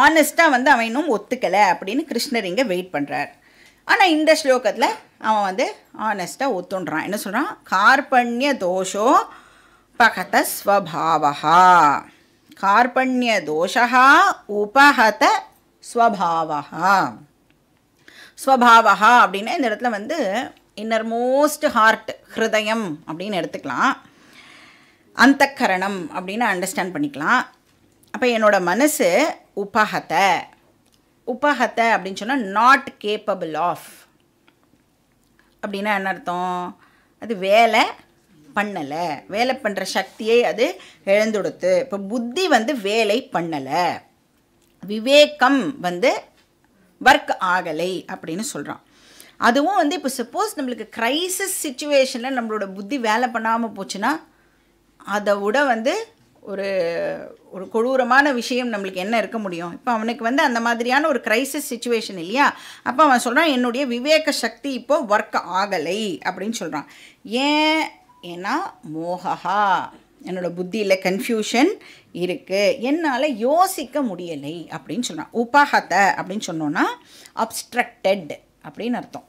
A: ஆனஸ்ட்டாக வந்து அவன் இன்னும் ஒத்துக்கலை அப்படின்னு கிருஷ்ணர் இங்கே வெயிட் பண்ணுறார் ஆனால் இந்த ஸ்லோகத்தில் அவன் வந்து ஆனஸ்ட்டாக ஒத்துன்றான் என்ன சொல்கிறான் கார்பண்ய தோஷோ பகத ஸ்வபாவா கார்பண்யதோஷா உபகத ஸ்வபாவா ஸ்வபாவா அப்படின்னா இந்த இடத்துல வந்து இன்னர் மோஸ்ட் ஹார்ட் ஹிருதயம் அப்படின்னு எடுத்துக்கலாம் அந்த கரணம் அப்படின்னு அண்டர்ஸ்டாண்ட் பண்ணிக்கலாம் அப்போ என்னோடய மனசு உபகத உபகத அப்படின்னு சொன்னால் நாட் கேப்பபிள் ஆஃப் அப்படின்னா என்ன அர்த்தம் அது வேலை பண்ணலை வேலை பண்ணுற சக்தியை அது இழந்துடுத்து இப்போ புத்தி வந்து வேலை பண்ணலை விவேகம் வந்து ஒர்க் ஆகலை அப்படின்னு சொல்கிறான் அதுவும் வந்து இப்போ சப்போஸ் நம்மளுக்கு க்ரைசிஸ் சுச்சுவேஷனில் நம்மளோட புத்தி வேலை பண்ணாமல் போச்சுன்னா அதை விட வந்து ஒரு ஒரு கொடூரமான விஷயம் நம்மளுக்கு என்ன இருக்க முடியும் இப்போ அவனுக்கு வந்து அந்த மாதிரியான ஒரு க்ரைசிஸ் சுச்சுவேஷன் இல்லையா அப்போ அவன் சொல்கிறான் என்னுடைய விவேக சக்தி இப்போது ஒர்க் ஆகலை அப்படின்னு சொல்கிறான் ஏன் ஏன்னா மோகா என்னோடய புத்தியில் கன்ஃபியூஷன் இருக்குது என்னால் யோசிக்க முடியலை அப்படின்னு சொன்னால் உபாகத்தை அப்படின்னு சொன்னோன்னா அப்ட்ரக்டட் அப்படின்னு அர்த்தம்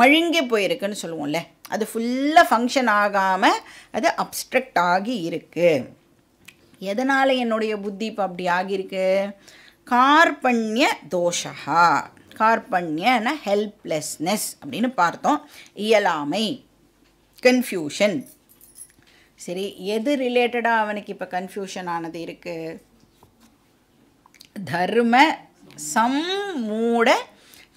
A: மழுங்கி போயிருக்குன்னு சொல்லுவோம்ல அது ஃபுல்லாக ஃபங்க்ஷன் ஆகாமல் அது அப்ஸ்ட்ரக்ட் ஆகி இருக்குது எதனால் என்னுடைய புத்தி இப்போ அப்படி ஆகியிருக்கு கார்பண்ய தோஷகா கார்பண்யன ஹெல்ப்லெஸ்னஸ் அப்படின்னு பார்த்தோம் இயலாமை கன்ஃபியூஷன் சரி எது ரிலேட்டடாக அவனுக்கு இப்போ கன்ஃபியூஷன் ஆனது இருக்குது தர்ம சம் மூட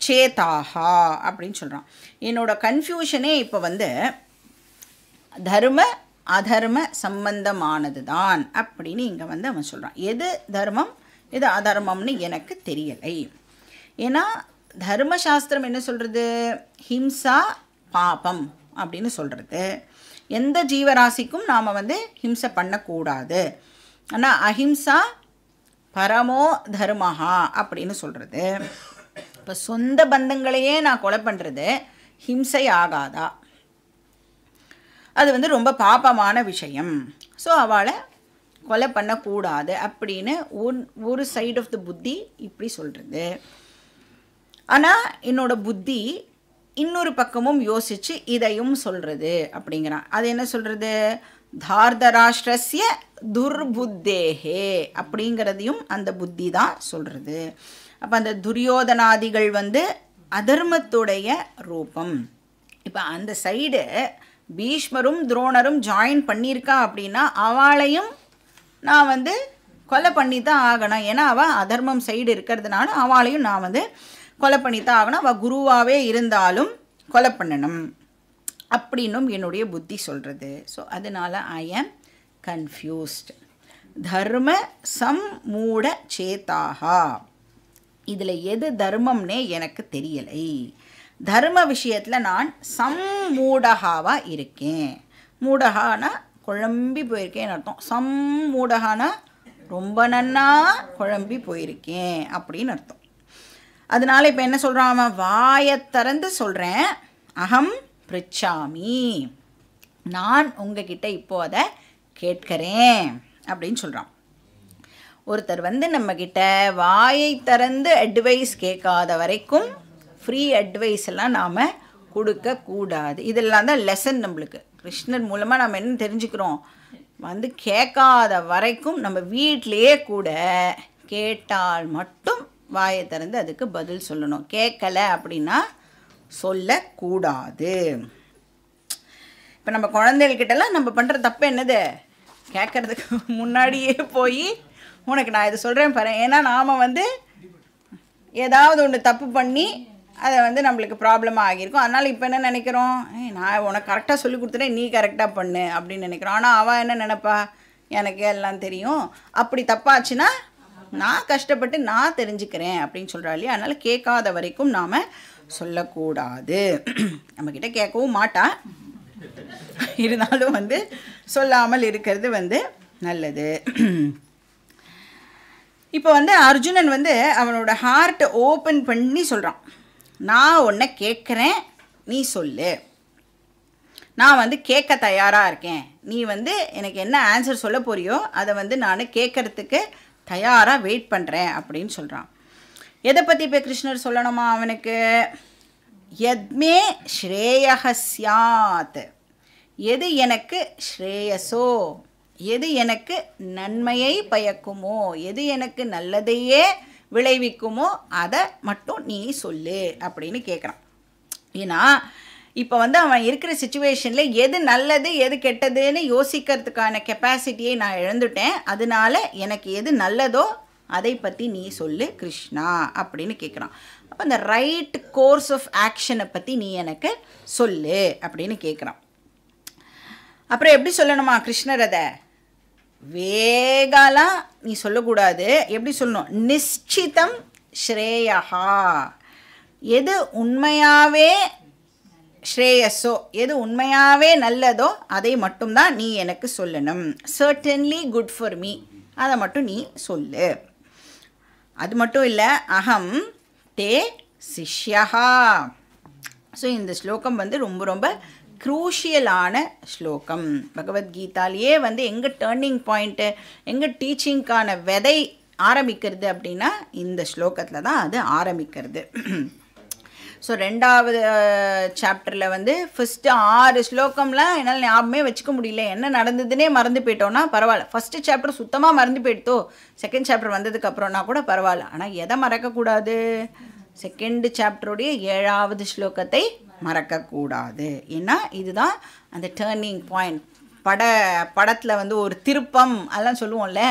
A: சேதாகா அப்படின்னு சொல்கிறான் என்னோடய கன்ஃபியூஷனே இப்போ வந்து தர்ம அதர்ம சம்பந்தமானது தான் அப்படின்னு இங்கே வந்து அவன் சொல்கிறான் எது தர்மம் இது அதர்மம்னு எனக்கு தெரியலை ஏன்னா தர்மசாஸ்திரம் என்ன சொல்கிறது ஹிம்சா பாபம் அப்படின்னு சொல்கிறது எந்த ஜீவராசிக்கும் நாம் வந்து ஹிம்சை பண்ணக்கூடாது ஆனால் அஹிம்சா பரமோ தர்மஹா அப்படின்னு சொல்கிறது இப்போ சொந்த பந்தங்களையே நான் கொலை பண்ணுறது ஹிம்சை ஆகாதா அது வந்து ரொம்ப பாப்பமான விஷயம் ஸோ அவளை கொலை பண்ணக்கூடாது அப்படின்னு ஒன் ஒரு சைடு ஆஃப் த புத்தி இப்படி சொல்கிறது ஆனால் என்னோடய புத்தி இன்னொரு பக்கமும் யோசித்து இதையும் சொல்கிறது அப்படிங்கிறான் அது என்ன சொல்கிறது தார்தராஷ்டிரஸ்ய துர்புத்தேகே அப்படிங்கிறதையும் அந்த புத்தி தான் சொல்கிறது அப்போ அந்த துரியோதனாதிகள் வந்து அதர்மத்துடைய ரூபம் இப்போ அந்த சைடு பீஷ்மரும் துரோணரும் ஜாயின் பண்ணியிருக்கா அப்படின்னா அவளையும் நான் வந்து கொலை பண்ணி தான் ஆகணும் ஏன்னா அவள் அதர்மம் சைடு இருக்கிறதுனால அவளையும் நான் வந்து கொலை பண்ணி தான் ஆகணும் அவள் குருவாகவே இருந்தாலும் கொலை பண்ணணும் அப்படின்னும் என்னுடைய புத்தி சொல்கிறது ஸோ அதனால் ஐ ஆம் கன்ஃபியூஸ்ட் தர்ம சம் மூட சேத்தாகா இதில் எது தர்மம்னே எனக்கு தெரியலை தர்ம விஷயத்தில் நான் சம் மூடகாவாக இருக்கேன் மூடகானா குழம்பி போயிருக்கேன் அர்த்தம் சம் மூடகானா ரொம்ப நன்னா குழம்பி போயிருக்கேன் அப்படின்னு அர்த்தம் அதனால் இப்போ என்ன சொல்கிறான் அவன் வாயை திறந்து சொல்கிறேன் அகம் பிரிச்சாமி நான் உங்ககிட்ட இப்போ அதை கேட்கிறேன் அப்படின்னு சொல்கிறான் ஒருத்தர் வந்து நம்மக்கிட்ட வாயை திறந்து அட்வைஸ் கேட்காத வரைக்கும் ஃப்ரீ அட்வைஸ் எல்லாம் நாம் கொடுக்கக்கூடாது இதெல்லாம் தான் லெசன் நம்மளுக்கு கிருஷ்ணர் மூலமாக நம்ம என்ன தெரிஞ்சுக்கிறோம் வந்து கேட்காத வரைக்கும் நம்ம வீட்டிலையே கூட கேட்டால் மட்டும் வாயை திறந்து அதுக்கு பதில் சொல்லணும் கேட்கலை அப்படின்னா சொல்லக்கூடாது இப்போ நம்ம குழந்தைகள்கிட்டலாம் நம்ம பண்ணுற தப்பு என்னது கேட்குறதுக்கு முன்னாடியே போய் உனக்கு நான் இதை சொல்கிறேன் பாரு ஏன்னா நாம் வந்து ஏதாவது ஒன்று தப்பு பண்ணி அதை வந்து நம்மளுக்கு ப்ராப்ளமாக ஆகியிருக்கும் அதனால் இப்போ என்ன நினைக்கிறோம் நான் உனக்கு கரெக்டாக சொல்லி கொடுத்துட்டேன் நீ கரெக்டாக பண்ணு அப்படின்னு நினைக்கிறோம் ஆனால் அவள் என்ன நினப்பா எனக்கு எல்லாம் தெரியும் அப்படி தப்பாச்சுன்னா நான் கஷ்டப்பட்டு நான் தெரிஞ்சுக்கிறேன் அப்படின்னு சொல்கிறா இல்லையா அதனால் கேட்காத வரைக்கும் நாம் சொல்லக்கூடாது நம்மக்கிட்ட கேட்கவும் மாட்டா இருந்தாலும் வந்து சொல்லாமல் இருக்கிறது வந்து நல்லது இப்போ வந்து அர்ஜுனன் வந்து அவனோட ஹார்ட்டை ஓப்பன் பண்ணி சொல்கிறான் நான் ஒன்றை கேட்குறேன் நீ சொல்லு நான் வந்து கேட்க தயாராக இருக்கேன் நீ வந்து எனக்கு என்ன ஆன்சர் சொல்ல போறியோ அதை வந்து நான் கேட்குறதுக்கு தயாராக வெயிட் பண்ணுறேன் அப்படின்னு சொல்கிறான் எதை பற்றி இப்போ கிருஷ்ணர் சொல்லணுமா அவனுக்கு எத்மே ஸ்ரேயக சியாத் எது எனக்கு ஸ்ரேயசோ எது எனக்கு நன்மையை பயக்குமோ எது எனக்கு நல்லதையே விளைவிக்குமோ அதை மட்டும் நீ சொல்லு அப்படின்னு கேட்குறான் ஏன்னா இப்போ வந்து அவன் இருக்கிற சுச்சுவேஷனில் எது நல்லது எது கெட்டதுன்னு யோசிக்கிறதுக்கான கெப்பாசிட்டியை நான் இழந்துட்டேன் அதனால எனக்கு எது நல்லதோ அதை பற்றி நீ சொல்லு கிருஷ்ணா அப்படின்னு கேட்குறான் அப்போ அந்த ரைட் கோர்ஸ் ஆஃப் ஆக்ஷனை பற்றி நீ எனக்கு சொல்லு அப்படின்னு கேட்குறான் அப்புறம் எப்படி சொல்லணுமா கிருஷ்ணர் அதை வேகாலாம் நீ சொல்லக்கூடாது எப்படி சொல்லணும் நிச்சிதம் ஸ்ரேயா எது உண்மையாகவே ஸ்ரேயஸோ எது உண்மையாகவே நல்லதோ அதை மட்டும்தான் நீ எனக்கு சொல்லணும் சர்டன்லி குட் ஃபார் மீ அதை மட்டும் நீ சொல்லு அது மட்டும் இல்லை அகம் தே சிஷ்யா ஸோ இந்த ஸ்லோகம் வந்து ரொம்ப ரொம்ப க்ரூஷியலான ஸ்லோகம் பகவத்கீதாலேயே வந்து எங்கே டேர்னிங் பாயிண்ட்டு எங்கே டீச்சிங்க்கான விதை ஆரம்பிக்கிறது அப்படின்னா இந்த ஸ்லோகத்தில் தான் அது ஆரம்பிக்கிறது ஸோ ரெண்டாவது சாப்டரில் வந்து ஃபஸ்ட்டு ஆறு ஸ்லோகம்லாம் என்னால் ஞாபகமே வச்சுக்க முடியல என்ன நடந்ததுன்னே மறந்து போயிட்டோன்னா பரவாயில்ல ஃபஸ்ட்டு சாப்டர் சுத்தமாக மறந்து போயிடுத்தோ செகண்ட் சாப்டர் வந்ததுக்கப்புறம்னா கூட பரவாயில்ல ஆனால் எதை மறக்கக்கூடாது செகண்டு சாப்டருடைய ஏழாவது ஸ்லோகத்தை மறக்கக்கூடாது ஏன்னா இதுதான் அந்த டேர்னிங் பாயிண்ட் பட படத்தில் வந்து ஒரு திருப்பம் அதெல்லாம் சொல்லுவோம்ல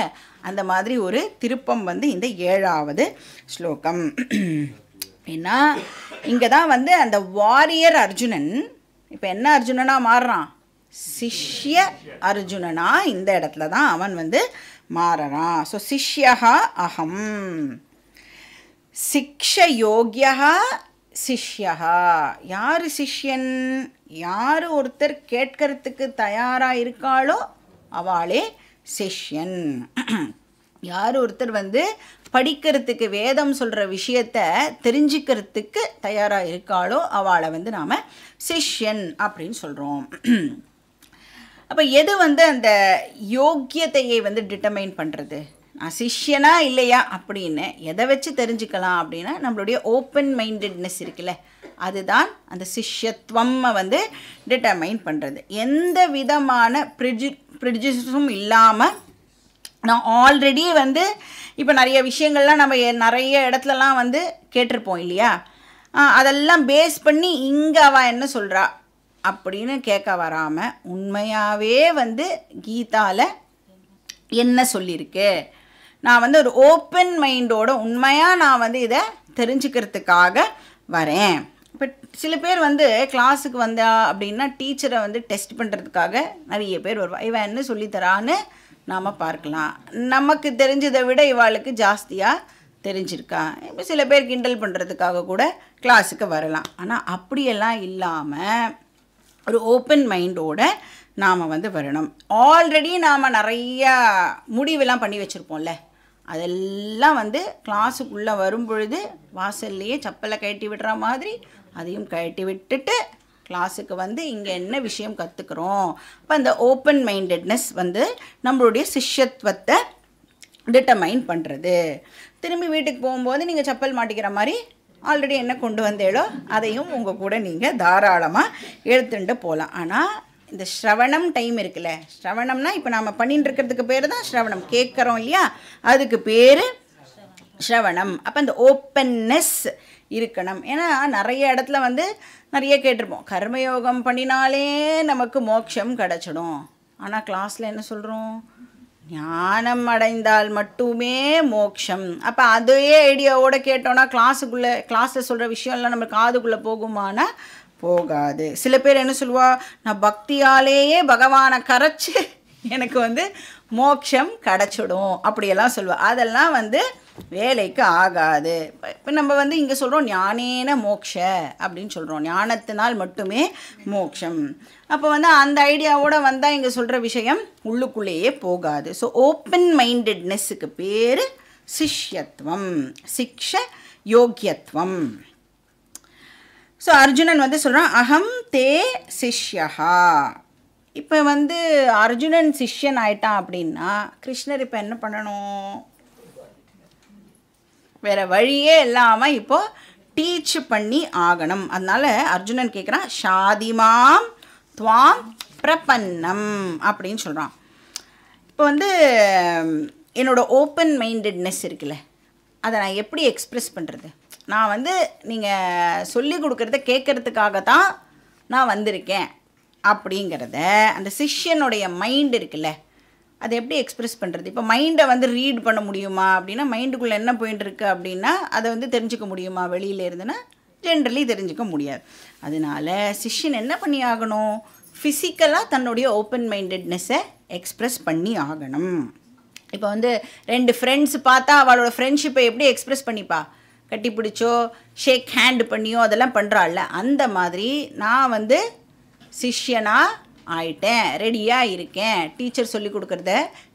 A: அந்த மாதிரி ஒரு திருப்பம் வந்து இந்த ஏழாவது ஸ்லோகம் அப்படின்னா இங்கே தான் வந்து அந்த வாரியர் அர்ஜுனன் இப்போ என்ன அர்ஜுனனாக மாறுறான் சிஷ்ய அர்ஜுனனா இந்த இடத்துல தான் அவன் வந்து மாறறான் ஸோ சிஷ்யா அகம் சிக்ஷ யோகியா சிஷ்யா யார் சிஷ்யன் யார் ஒருத்தர் கேட்கறதுக்கு தயாராக இருக்காளோ அவளே சிஷ்யன் யார் ஒருத்தர் வந்து படிக்கிறதுக்கு வேதம் சொல்கிற விஷயத்த தெரிஞ்சுக்கிறதுக்கு தயாராக இருக்காளோ அவளை வந்து நாம் சிஷ்யன் அப்படின்னு சொல்கிறோம் அப்போ எது வந்து அந்த யோக்கியத்தையை வந்து டிட்டர்மைன் பண்ணுறது நான் சிஷ்யனா இல்லையா அப்படின்னு எதை வச்சு தெரிஞ்சுக்கலாம் அப்படின்னா நம்மளுடைய ஓப்பன் மைண்டட்னஸ் இருக்குல்ல அதுதான் அந்த சிஷ்யத்துவம்மை வந்து டிட்டர்மைன் பண்ணுறது எந்த விதமான ப்ரிஜி ப்ரிஜிஸும் இல்லாமல் நான் ஆல்ரெடி வந்து இப்போ நிறைய விஷயங்கள்லாம் நம்ம நிறைய இடத்துலலாம் வந்து கேட்டிருப்போம் இல்லையா அதெல்லாம் பேஸ் பண்ணி இங்கே அவள் என்ன சொல்கிறா அப்படின்னு கேட்க வராமல் உண்மையாகவே வந்து கீதாவில் என்ன சொல்லியிருக்கு நான் வந்து ஒரு ஓப்பன் மைண்டோட உண்மையாக நான் வந்து இதை தெரிஞ்சுக்கிறதுக்காக வரேன் இப்போ சில பேர் வந்து கிளாஸுக்கு வந்தா அப்படின்னா டீச்சரை வந்து டெஸ்ட் பண்ணுறதுக்காக நிறைய பேர் வருவா இவன் என்ன சொல்லித்தரான்னு நாம் பார்க்கலாம் நமக்கு தெரிஞ்சதை விட இவாளுக்கு ஜாஸ்தியாக தெரிஞ்சிருக்கா இப்போ சில பேர் கிண்டல் பண்ணுறதுக்காக கூட கிளாஸுக்கு வரலாம் ஆனால் அப்படியெல்லாம் இல்லாமல் ஒரு ஓப்பன் மைண்டோட நாம் வந்து வரணும் ஆல்ரெடி நாம் நிறையா முடிவெல்லாம் பண்ணி வச்சுருப்போம்ல அதெல்லாம் வந்து கிளாஸுக்குள்ளே வரும் பொழுது வாசல்லையே செப்பலை கழட்டி விடுற மாதிரி அதையும் கழட்டி விட்டுட்டு கிளாஸுக்கு வந்து இங்கே என்ன விஷயம் கற்றுக்குறோம் அப்போ அந்த ஓப்பன் மைண்டட்னஸ் வந்து நம்மளுடைய சிஷ்யத்துவத்தை டிட்டர்மைன் பண்ணுறது திரும்பி வீட்டுக்கு போகும்போது நீங்கள் செப்பல் மாட்டிக்கிற மாதிரி ஆல்ரெடி என்ன கொண்டு வந்தேளோ அதையும் உங்கள் கூட நீங்கள் தாராளமாக எடுத்துட்டு போகலாம் ஆனால் இந்த ஸ்ரவணம் டைம் இருக்குல்ல ஸ்ரவணம்னா இப்போ நாம் பண்ணிட்டு இருக்கிறதுக்கு பேர் தான் ஸ்ரவணம் கேட்குறோம் இல்லையா அதுக்கு பேர் ஸ்ரவணம் அப்போ இந்த ஓப்பன்னஸ் இருக்கணும் ஏன்னா நிறைய இடத்துல வந்து நிறைய கேட்டிருப்போம் கர்மயோகம் பண்ணினாலே நமக்கு மோட்சம் கிடச்சிடும் ஆனால் கிளாஸில் என்ன சொல்கிறோம் ஞானம் அடைந்தால் மட்டுமே மோட்சம் அப்போ அதே ஐடியாவோடு கேட்டோன்னா கிளாஸுக்குள்ளே கிளாஸில் சொல்கிற விஷயம்லாம் நம்ம காதுக்குள்ளே போகுமானா போகாது சில பேர் என்ன சொல்லுவா நான் பக்தியாலேயே பகவானை கரைச்சி எனக்கு வந்து மோட்சம் கிடச்சிடும் அப்படியெல்லாம் சொல்லுவாள் அதெல்லாம் வந்து வேலைக்கு ஆகாது இப்போ நம்ம வந்து இங்கே சொல்கிறோம் ஞானேன மோக்ஷ அப்படின்னு சொல்கிறோம் ஞானத்தினால் மட்டுமே மோக்ஷம் அப்போ வந்து அந்த ஐடியாவோடு வந்தால் இங்கே சொல்கிற விஷயம் உள்ளுக்குள்ளேயே போகாது ஸோ ஓப்பன் மைண்டட்னஸுக்கு பேர் சிஷ்யத்துவம் சிக்ஷ யோக்கியத்துவம் ஸோ அர்ஜுனன் வந்து சொல்கிறான் அகம் தே சிஷ்யஹா இப்போ வந்து அர்ஜுனன் சிஷ்யன் ஆயிட்டான் அப்படின்னா கிருஷ்ணர் இப்போ என்ன பண்ணணும் வேறு வழியே இல்லாமல் இப்போது டீச் பண்ணி ஆகணும் அதனால் அர்ஜுனன் கேட்குறான் ஷாதிமாம் துவாம் பிரபன்னம் அப்படின்னு சொல்கிறான் இப்போ வந்து என்னோடய ஓப்பன் மைண்டட்னஸ் இருக்குல்ல அதை நான் எப்படி எக்ஸ்ப்ரெஸ் பண்ணுறது நான் வந்து நீங்கள் சொல்லி கொடுக்குறத கேட்குறதுக்காக தான் நான் வந்திருக்கேன் அப்படிங்கிறத அந்த சிஷ்யனுடைய மைண்ட் இருக்குல்ல அதை எப்படி எக்ஸ்ப்ரெஸ் பண்ணுறது இப்போ மைண்டை வந்து ரீட் பண்ண முடியுமா அப்படின்னா மைண்டுக்குள்ளே என்ன போயின்ட்டு இருக்குது அப்படின்னா அதை வந்து தெரிஞ்சுக்க முடியுமா வெளியில் இருந்துன்னா ஜென்ரலி தெரிஞ்சுக்க முடியாது அதனால் சிஷ்யன் என்ன பண்ணி ஆகணும் ஃபிசிக்கலாக தன்னுடைய ஓப்பன் மைண்டட்னஸை எக்ஸ்ப்ரெஸ் பண்ணி ஆகணும் இப்போ வந்து ரெண்டு ஃப்ரெண்ட்ஸ் பார்த்தா அவளோட ஃப்ரெண்ட்ஷிப்பை எப்படி எக்ஸ்ப்ரெஸ் பண்ணிப்பா கட்டி பிடிச்சோ ஷேக் ஹேண்ட் பண்ணியோ அதெல்லாம் பண்ணுறாள்ல அந்த மாதிரி நான் வந்து சிஷ்யனாக ஆயிட்டேன் ரெடியாக இருக்கேன் டீச்சர் சொல்லி கொடுக்குறத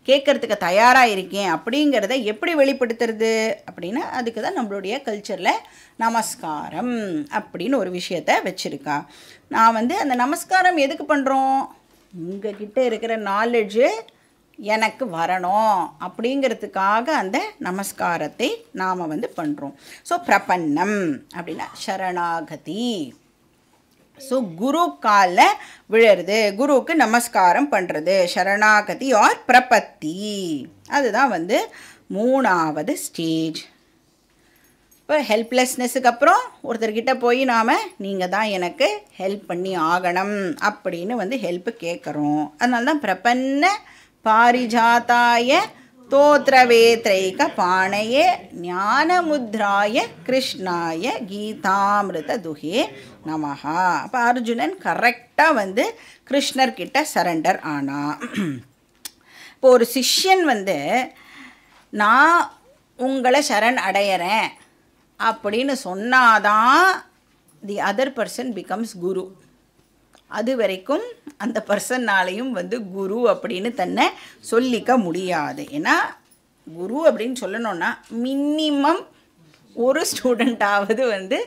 A: கேட்குறதுக்கு தயாராக இருக்கேன் அப்படிங்கிறத எப்படி வெளிப்படுத்துறது அப்படின்னா அதுக்கு தான் நம்மளுடைய கல்ச்சரில் நமஸ்காரம் அப்படின்னு ஒரு விஷயத்த வச்சுருக்கா நான் வந்து அந்த நமஸ்காரம் எதுக்கு பண்ணுறோம் உங்கள் கிட்டே இருக்கிற நாலெட்ஜு எனக்கு வரணும் அப்படிங்கிறதுக்காக அந்த நமஸ்காரத்தை நாம் வந்து பண்ணுறோம் ஸோ பிரபன்னம் அப்படின்னா சரணாகதி ஸோ குரு காலில் விழுறது குருவுக்கு நமஸ்காரம் பண்ணுறது சரணாகதி ஆர் பிரபத்தி அதுதான் வந்து மூணாவது ஸ்டேஜ் இப்போ ஹெல்ப்லெஸ்னஸுக்கு அப்புறம் ஒருத்தர்கிட்ட போய் நாம் நீங்கள் தான் எனக்கு ஹெல்ப் பண்ணி ஆகணும் அப்படின்னு வந்து ஹெல்ப்பு கேட்குறோம் அதனால தான் பிரபன்ன பாரிஜாத்தாய ஸ்தோத்ரவேத்ரைக பாணைய ஞானமுத்ராய கிருஷ்ணாய கீதாமிருத துகே நமஹா அப்போ அர்ஜுனன் கரெக்டாக வந்து கிருஷ்ணர்கிட்ட சரண்டர் ஆனா இப்போ ஒரு சிஷ்யன் வந்து நான் உங்களை சரண் அடையிறேன் அப்படின்னு சொன்னாதான் the other person becomes guru அது வரைக்கும் அந்த பர்சன்னாலையும் வந்து குரு அப்படின்னு தன்னை சொல்லிக்க முடியாது ஏன்னா குரு அப்படின்னு சொல்லணும்னா மினிமம் ஒரு ஸ்டூடெண்ட்டாவது வந்து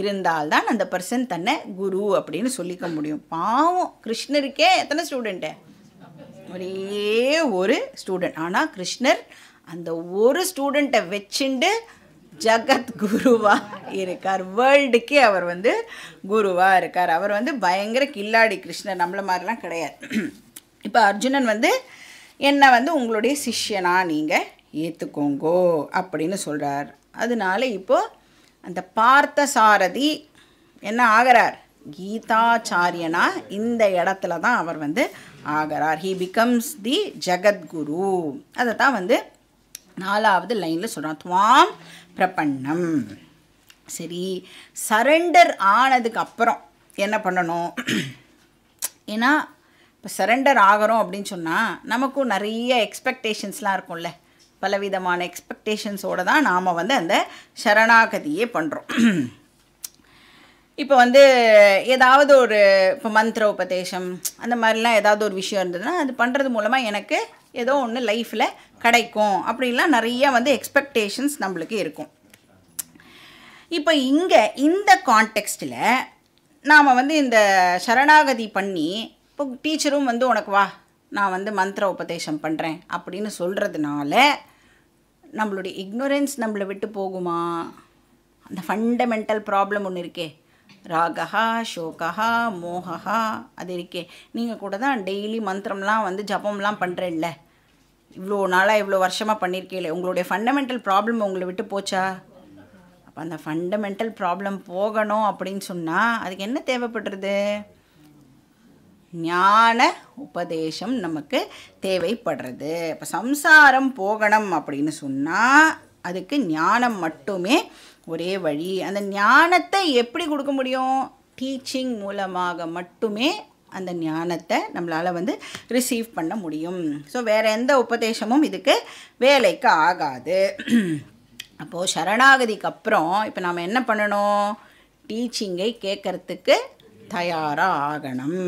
A: இருந்தால்தான் அந்த பர்சன் தன்னை குரு அப்படின்னு சொல்லிக்க முடியும் பாவம் கிருஷ்ணருக்கே எத்தனை ஸ்டூடெண்ட்டு ஒரே ஒரு ஸ்டூடெண்ட் ஆனால் கிருஷ்ணர் அந்த ஒரு ஸ்டூடெண்ட்டை வச்சுண்டு ஜகத் குருவா இருக்கார் வேர்ல்டுக்கே அவர் வந்து குருவாக இருக்கார் அவர் வந்து பயங்கர கில்லாடி கிருஷ்ணர் நம்மளை மாதிரிலாம் கிடையாது இப்போ அர்ஜுனன் வந்து என்னை வந்து உங்களுடைய சிஷ்யனா நீங்கள் ஏற்றுக்கோங்கோ அப்படின்னு சொல்கிறார் அதனால இப்போது அந்த பார்த்த சாரதி என்ன ஆகிறார் கீதாச்சாரியனா இந்த இடத்துல தான் அவர் வந்து ஆகிறார் ஹீ பிகம்ஸ் தி ஜெகத்குரு அதை தான் வந்து நாலாவது லைனில் சொல்கிறான் துவாம் பிரபன்னம் சரி சரண்டர் ஆனதுக்கு அப்புறம் என்ன பண்ணணும் ஏன்னா இப்போ சரண்டர் ஆகிறோம் அப்படின்னு சொன்னால் நமக்கும் நிறைய எக்ஸ்பெக்டேஷன்ஸ்லாம் இருக்கும்ல பலவிதமான எக்ஸ்பெக்டேஷன்ஸோடு தான் நாம் வந்து அந்த சரணாகதியே பண்ணுறோம் இப்போ வந்து ஏதாவது ஒரு இப்போ மந்திர உபதேசம் அந்த மாதிரிலாம் ஏதாவது ஒரு விஷயம் இருந்ததுன்னா அது பண்ணுறது மூலமாக எனக்கு ஏதோ ஒன்று லைஃப்பில் கிடைக்கும் அப்படிலாம் நிறைய வந்து எக்ஸ்பெக்டேஷன்ஸ் நம்மளுக்கு இருக்கும் இப்போ இங்கே இந்த கான்டெக்ஸ்டில் நாம் வந்து இந்த சரணாகதி பண்ணி இப்போ டீச்சரும் வந்து உனக்கு வா நான் வந்து மந்திர உபதேசம் பண்ணுறேன் அப்படின்னு சொல்கிறதுனால நம்மளுடைய இக்னோரன்ஸ் நம்மளை விட்டு போகுமா அந்த ஃபண்டமெண்டல் ப்ராப்ளம் ஒன்று இருக்கே ராகா ஷோகா மோகா அது இருக்கே நீங்கள் கூட தான் டெய்லி மந்திரம்லாம் வந்து ஜபம்லாம் பண்ணுறேன்ல இவ்வளோ நாளாக இவ்வளோ வருஷமாக பண்ணியிருக்கீங்களே உங்களுடைய ஃபண்டமெண்டல் ப்ராப்ளம் உங்களை விட்டு போச்சா அப்போ அந்த ஃபண்டமெண்டல் ப்ராப்ளம் போகணும் அப்படின்னு சொன்னால் அதுக்கு என்ன தேவைப்படுறது ஞான உபதேசம் நமக்கு தேவைப்படுறது இப்போ சம்சாரம் போகணும் அப்படின்னு சொன்னால் அதுக்கு ஞானம் மட்டுமே ஒரே வழி அந்த ஞானத்தை எப்படி கொடுக்க முடியும் டீச்சிங் மூலமாக மட்டுமே அந்த ஞானத்தை நம்மளால் வந்து ரிசீவ் பண்ண முடியும் ஸோ வேறு எந்த உபதேசமும் இதுக்கு வேலைக்கு ஆகாது அப்போது சரணாகதிக்கு அப்புறம் இப்போ நாம் என்ன பண்ணணும் டீச்சிங்கை கேட்குறதுக்கு தயாராக ஆகணும்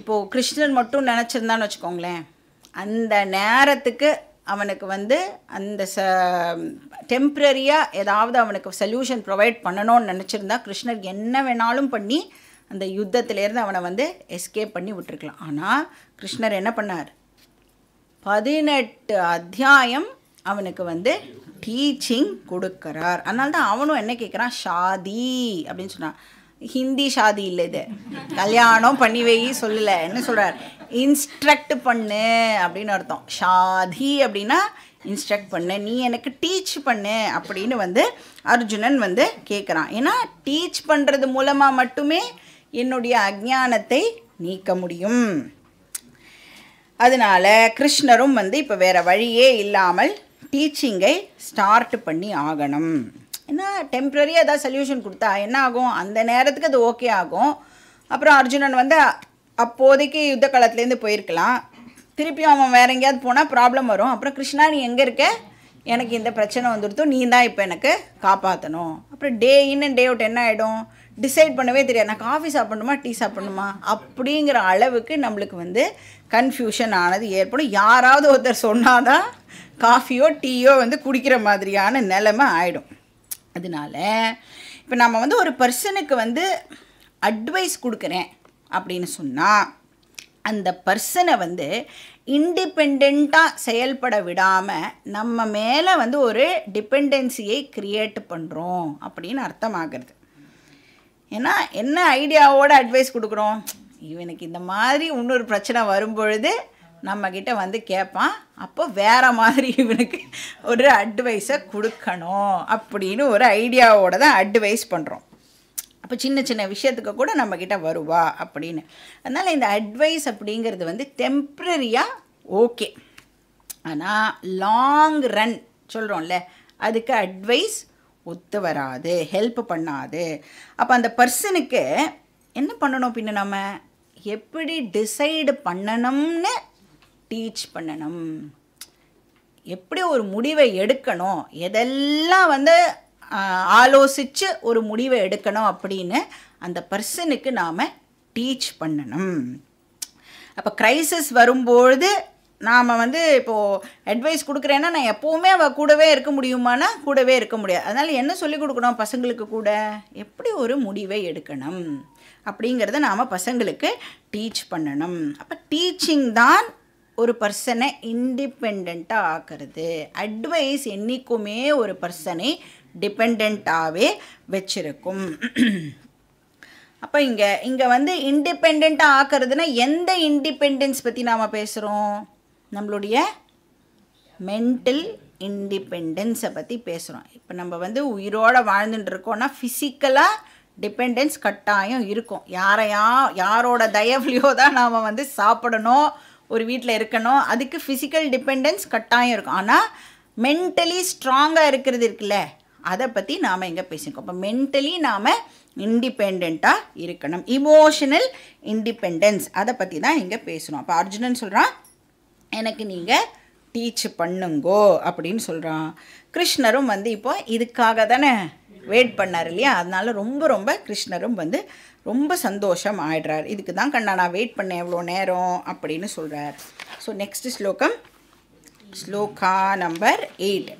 A: இப்போது கிருஷ்ணன் மட்டும் நினச்சிருந்தான்னு வச்சுக்கோங்களேன் அந்த நேரத்துக்கு அவனுக்கு வந்து அந்த ச டெம்ப்ரரியாக ஏதாவது அவனுக்கு சொல்யூஷன் ப்ரொவைட் பண்ணணும்னு நினச்சிருந்தா கிருஷ்ணர் என்ன வேணாலும் பண்ணி அந்த யுத்தத்திலேருந்து அவனை வந்து எஸ்கேப் பண்ணி விட்டுருக்கலாம் ஆனால் கிருஷ்ணர் என்ன பண்ணார் பதினெட்டு அத்தியாயம் அவனுக்கு வந்து டீச்சிங் கொடுக்குறார் அதனால தான் அவனும் என்ன கேட்குறான் ஷாதி அப்படின்னு சொன்னான் ஹிந்தி ஷாதி இல்லை இது கல்யாணம் பண்ணி வை சொல்லலை என்ன சொல்கிறார் இன்ஸ்ட்ரக்ட் பண்ணு அப்படின்னு அர்த்தம் ஷாதி அப்படின்னா இன்ஸ்ட்ரக்ட் பண்ணு நீ எனக்கு டீச் பண்ணு அப்படின்னு வந்து அர்ஜுனன் வந்து கேட்குறான் ஏன்னா டீச் பண்ணுறது மூலமாக மட்டுமே என்னுடைய அஜானத்தை நீக்க முடியும் அதனால் கிருஷ்ணரும் வந்து இப்போ வேறு வழியே இல்லாமல் டீச்சிங்கை ஸ்டார்ட் பண்ணி ஆகணும் ஏன்னா டெம்ப்ரரியாக ஏதாவது சொல்யூஷன் கொடுத்தா என்ன ஆகும் அந்த நேரத்துக்கு அது ஓகே ஆகும் அப்புறம் அர்ஜுனன் வந்து அப்போதைக்கு யுத்த காலத்துலேருந்து போயிருக்கலாம் திருப்பியும் அவன் வேறு எங்கேயாவது போனால் ப்ராப்ளம் வரும் அப்புறம் கிருஷ்ணா நீ எங்கே இருக்க எனக்கு இந்த பிரச்சனை வந்துருத்தோ நீ தான் இப்போ எனக்கு காப்பாற்றணும் அப்புறம் டே இன் அண்ட் டே அவுட் என்ன ஆகிடும் டிசைட் பண்ணவே தெரியாது நான் காஃபி சாப்பிடணுமா டீ சாப்பிடணுமா அப்படிங்கிற அளவுக்கு நம்மளுக்கு வந்து கன்ஃபியூஷன் ஆனது ஏற்படும் யாராவது ஒருத்தர் சொன்னால் தான் காஃபியோ டீயோ வந்து குடிக்கிற மாதிரியான நிலைமை ஆகிடும் அதனால இப்போ நம்ம வந்து ஒரு பர்சனுக்கு வந்து அட்வைஸ் கொடுக்குறேன் அப்படின்னு சொன்னால் அந்த பர்சனை வந்து இண்டிபெண்ட்டாக செயல்பட விடாமல் நம்ம மேலே வந்து ஒரு டிபெண்டன்சியை க்ரியேட் பண்ணுறோம் அப்படின்னு அர்த்தமாகிறது ஏன்னா என்ன ஐடியாவோட அட்வைஸ் கொடுக்குறோம் இவனுக்கு இந்த மாதிரி இன்னொரு பிரச்சனை வரும்பொழுது நம்மக்கிட்ட வந்து கேட்பான் அப்போ வேறு மாதிரி இவனுக்கு ஒரு அட்வைஸை கொடுக்கணும் அப்படின்னு ஒரு ஐடியாவோட தான் அட்வைஸ் பண்ணுறோம் அப்போ சின்ன சின்ன விஷயத்துக்கு கூட நம்மக்கிட்ட வருவா அப்படின்னு அதனால் இந்த அட்வைஸ் அப்படிங்கிறது வந்து டெம்ப்ரரியாக ஓகே ஆனால் லாங் ரன் சொல்கிறோம்ல அதுக்கு அட்வைஸ் ஒத்து வராது ஹெல்ப் பண்ணாது அப்போ அந்த பர்சனுக்கு என்ன பண்ணணும் பின்ன நம்ம எப்படி டிசைடு பண்ணணும்னு டீச் பண்ணணும் எப்படி ஒரு முடிவை எடுக்கணும் எதெல்லாம் வந்து ஆலோசித்து ஒரு முடிவை எடுக்கணும் அப்படின்னு அந்த பர்சனுக்கு நாம் டீச் பண்ணணும் அப்போ க்ரைசிஸ் வரும்பொழுது நாம் வந்து இப்போது அட்வைஸ் கொடுக்குறேன்னா நான் எப்போவுமே அவள் கூடவே இருக்க முடியுமானா கூடவே இருக்க முடியாது அதனால் என்ன சொல்லிக் கொடுக்கணும் பசங்களுக்கு கூட எப்படி ஒரு முடிவை எடுக்கணும் அப்படிங்கிறத நாம் பசங்களுக்கு டீச் பண்ணணும் அப்போ டீச்சிங் தான் ஒரு பர்சனை இன்டிபெண்ட்டாக ஆக்கிறது அட்வைஸ் என்றைக்குமே ஒரு பர்சனை டிபெண்ட்டாகவே வச்சிருக்கும் அப்போ இங்கே இங்கே வந்து இன்டிபெண்ட்டாக ஆக்கிறதுனா எந்த இன்டிபெண்டன்ஸ் பற்றி நாம் பேசுகிறோம் நம்மளுடைய மென்டல் இண்டிபெண்டன்ஸை பற்றி பேசுகிறோம் இப்போ நம்ம வந்து உயிரோடு வாழ்ந்துட்டு இருக்கோம்னா ஃபிசிக்கலாக டிபெண்டன்ஸ் கட்டாயம் இருக்கும் யாரையா யாரோட தயவுலையோ தான் நாம் வந்து சாப்பிடணும் ஒரு வீட்டில் இருக்கணும் அதுக்கு ஃபிசிக்கல் டிபெண்டன்ஸ் கட்டாயம் இருக்கும் ஆனால் மென்டலி ஸ்ட்ராங்காக இருக்கிறது இருக்குல்ல அதை பற்றி நாம் எங்கே பேசியிருக்கோம் இப்போ மென்டலி நாம் இண்டிபெண்ட்டாக இருக்கணும் இமோஷனல் இண்டிபெண்டன்ஸ் அதை பற்றி தான் இங்கே பேசணும் அப்போ அர்ஜுனன் சொல்கிறான் எனக்கு நீங்கள் டீச் பண்ணுங்கோ அப்படின்னு சொல்கிறான் கிருஷ்ணரும் வந்து இப்போ இதுக்காக தானே வெயிட் பண்ணார் இல்லையா அதனால ரொம்ப ரொம்ப கிருஷ்ணரும் வந்து ரொம்ப சந்தோஷம் ஆயிடுறார் இதுக்கு தான் கண்ணா நான் வெயிட் பண்ணேன் எவ்வளோ நேரம் அப்படின்னு சொல்கிறார் ஸோ நெக்ஸ்ட் ஸ்லோகம் ஸ்லோகா நம்பர் எயிட்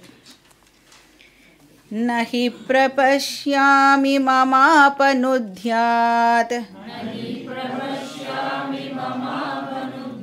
A: नहि प्रपश्यामि ममापनुध्यात्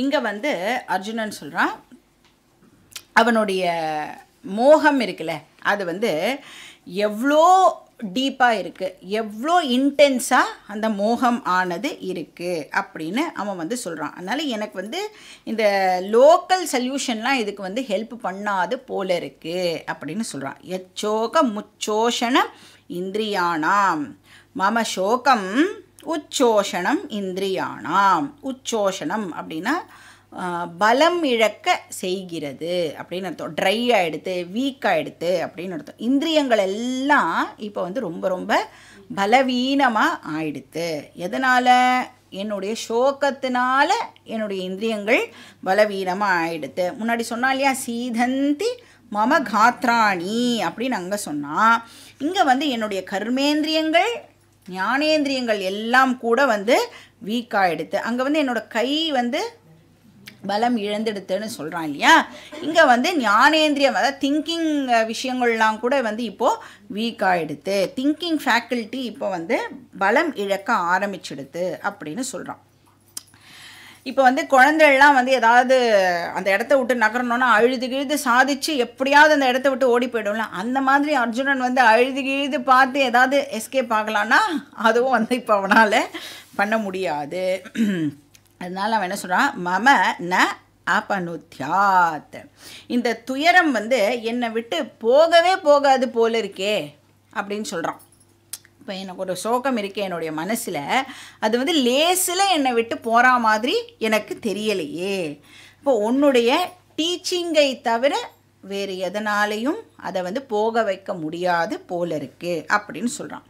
A: இங்கே வந்து அர்ஜுனன் சொல்கிறான் அவனுடைய மோகம் இருக்குல்ல அது வந்து எவ்வளோ டீப்பாக இருக்குது எவ்வளோ இன்டென்ஸாக அந்த மோகம் ஆனது இருக்குது அப்படின்னு அவன் வந்து சொல்கிறான் அதனால் எனக்கு வந்து இந்த லோக்கல் சல்யூஷன்லாம் இதுக்கு வந்து ஹெல்ப் பண்ணாது போல இருக்குது அப்படின்னு சொல்கிறான் எச்சோக முச்சோஷணம் இந்திரியானாம் மம சோகம் உச்சோஷணம் இந்திரியானாம் உச்சோஷணம் அப்படின்னா பலம் இழக்க செய்கிறது அப்படின்னு அர்த்தம் ட்ரை ஆகிடுது வீக் ஆகிடுது அப்படின்னு அர்த்தம் இந்திரியங்கள் எல்லாம் இப்போ வந்து ரொம்ப ரொம்ப பலவீனமாக ஆயிடுத்து எதனால் என்னுடைய சோகத்தினால என்னுடைய இந்திரியங்கள் பலவீனமாக ஆயிடுத்து முன்னாடி சொன்னா இல்லையா சீதந்தி மம காத்ராணி அப்படின்னு அங்கே சொன்னால் இங்கே வந்து என்னுடைய கர்மேந்திரியங்கள் ஞானேந்திரியங்கள் எல்லாம் கூட வந்து வீக் அங்கே வந்து என்னோடய கை வந்து பலம் இழந்தெடுத்துன்னு சொல்கிறான் இல்லையா இங்கே வந்து ஞானேந்திரியம் அதாவது திங்கிங் விஷயங்கள்லாம் கூட வந்து இப்போது வீக்காகிடுது திங்கிங் ஃபேக்கல்ட்டி இப்போ வந்து பலம் இழக்க ஆரம்பிச்சிடுது அப்படின்னு சொல்கிறான் இப்போ வந்து குழந்தைகள்லாம் வந்து ஏதாவது அந்த இடத்த விட்டு நகரணும்னா அழுது கிழுது சாதிச்சு எப்படியாவது அந்த இடத்த விட்டு ஓடி போயிடும்ல அந்த மாதிரி அர்ஜுனன் வந்து அழுது கிழுது பார்த்து ஏதாவது எஸ்கேப் ஆகலான்னா அதுவும் வந்து இப்போ அவனால் பண்ண முடியாது அதனால் அவன் என்ன சொல்கிறான் மம ந அபனுத்தியாத் இந்த துயரம் வந்து என்னை விட்டு போகவே போகாது போல இருக்கே அப்படின்னு சொல்கிறான் இப்போ எனக்கு ஒரு சோகம் இருக்குது என்னுடைய மனசில் அது வந்து லேசில் என்னை விட்டு போகிற மாதிரி எனக்கு தெரியலையே இப்போ உன்னுடைய டீச்சிங்கை தவிர வேறு எதனாலையும் அதை வந்து போக வைக்க முடியாது போல இருக்குது அப்படின்னு சொல்கிறான்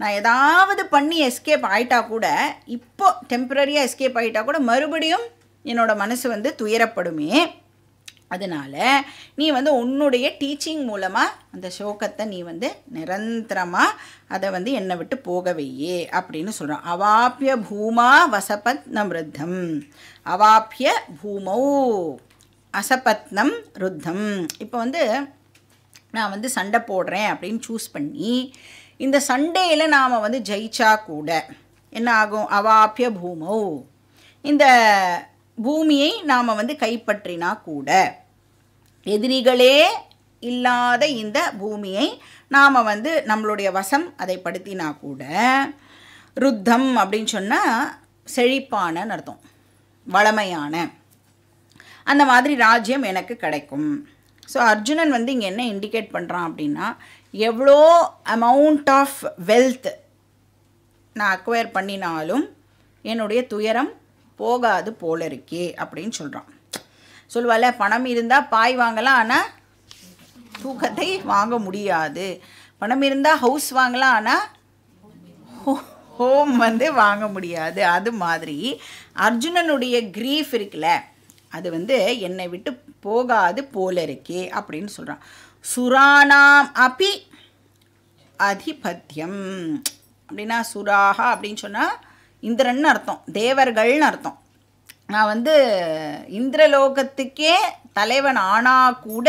A: நான் ஏதாவது பண்ணி எஸ்கேப் ஆகிட்டா கூட இப்போ டெம்பரரியாக எஸ்கேப் ஆகிட்டா கூட மறுபடியும் என்னோடய மனசு வந்து துயரப்படுமே அதனால் நீ வந்து உன்னுடைய டீச்சிங் மூலமாக அந்த சோகத்தை நீ வந்து நிரந்தரமாக அதை வந்து என்னை விட்டு போகவையே அப்படின்னு சொல்கிறான் அவாப்பிய பூமா வசபத்னம் ருத்தம் அவாப்பிய பூமௌ அசபத்னம் ருத்தம் இப்போ வந்து நான் வந்து சண்டை போடுறேன் அப்படின்னு சூஸ் பண்ணி இந்த சண்டேயில் நாம் வந்து ஜெயிச்சா கூட என்ன ஆகும் அவாப்பிய பூமௌ இந்த பூமியை நாம் வந்து கைப்பற்றினா கூட எதிரிகளே இல்லாத இந்த பூமியை நாம் வந்து நம்மளுடைய வசம் அதை படுத்தினா கூட ருத்தம் அப்படின்னு சொன்னால் செழிப்பான அர்த்தம் வளமையான அந்த மாதிரி ராஜ்யம் எனக்கு கிடைக்கும் ஸோ அர்ஜுனன் வந்து இங்கே என்ன இண்டிகேட் பண்ணுறான் அப்படின்னா எவ்வளோ அமௌண்ட் ஆஃப் வெல்த் நான் அக்வயர் பண்ணினாலும் என்னுடைய துயரம் போகாது போல இருக்கே அப்படின்னு சொல்கிறான் சொல்லுவாள் பணம் இருந்தால் பாய் வாங்கலாம் ஆனால் தூக்கத்தை வாங்க முடியாது பணம் இருந்தால் ஹவுஸ் வாங்கலாம் ஆனால் ஹோம் வந்து வாங்க முடியாது அது மாதிரி அர்ஜுனனுடைய க்ரீஃப் இருக்குல்ல அது வந்து என்னை விட்டு போகாது போல இருக்கே அப்படின்னு சொல்கிறான் சுரானாம் அபி அதிபத்தியம் அப்படின்னா சுராகா அப்படின்னு சொன்னால் இந்திரன் அர்த்தம் தேவர்கள்னு அர்த்தம் நான் வந்து இந்திரலோகத்துக்கே தலைவன் ஆனா கூட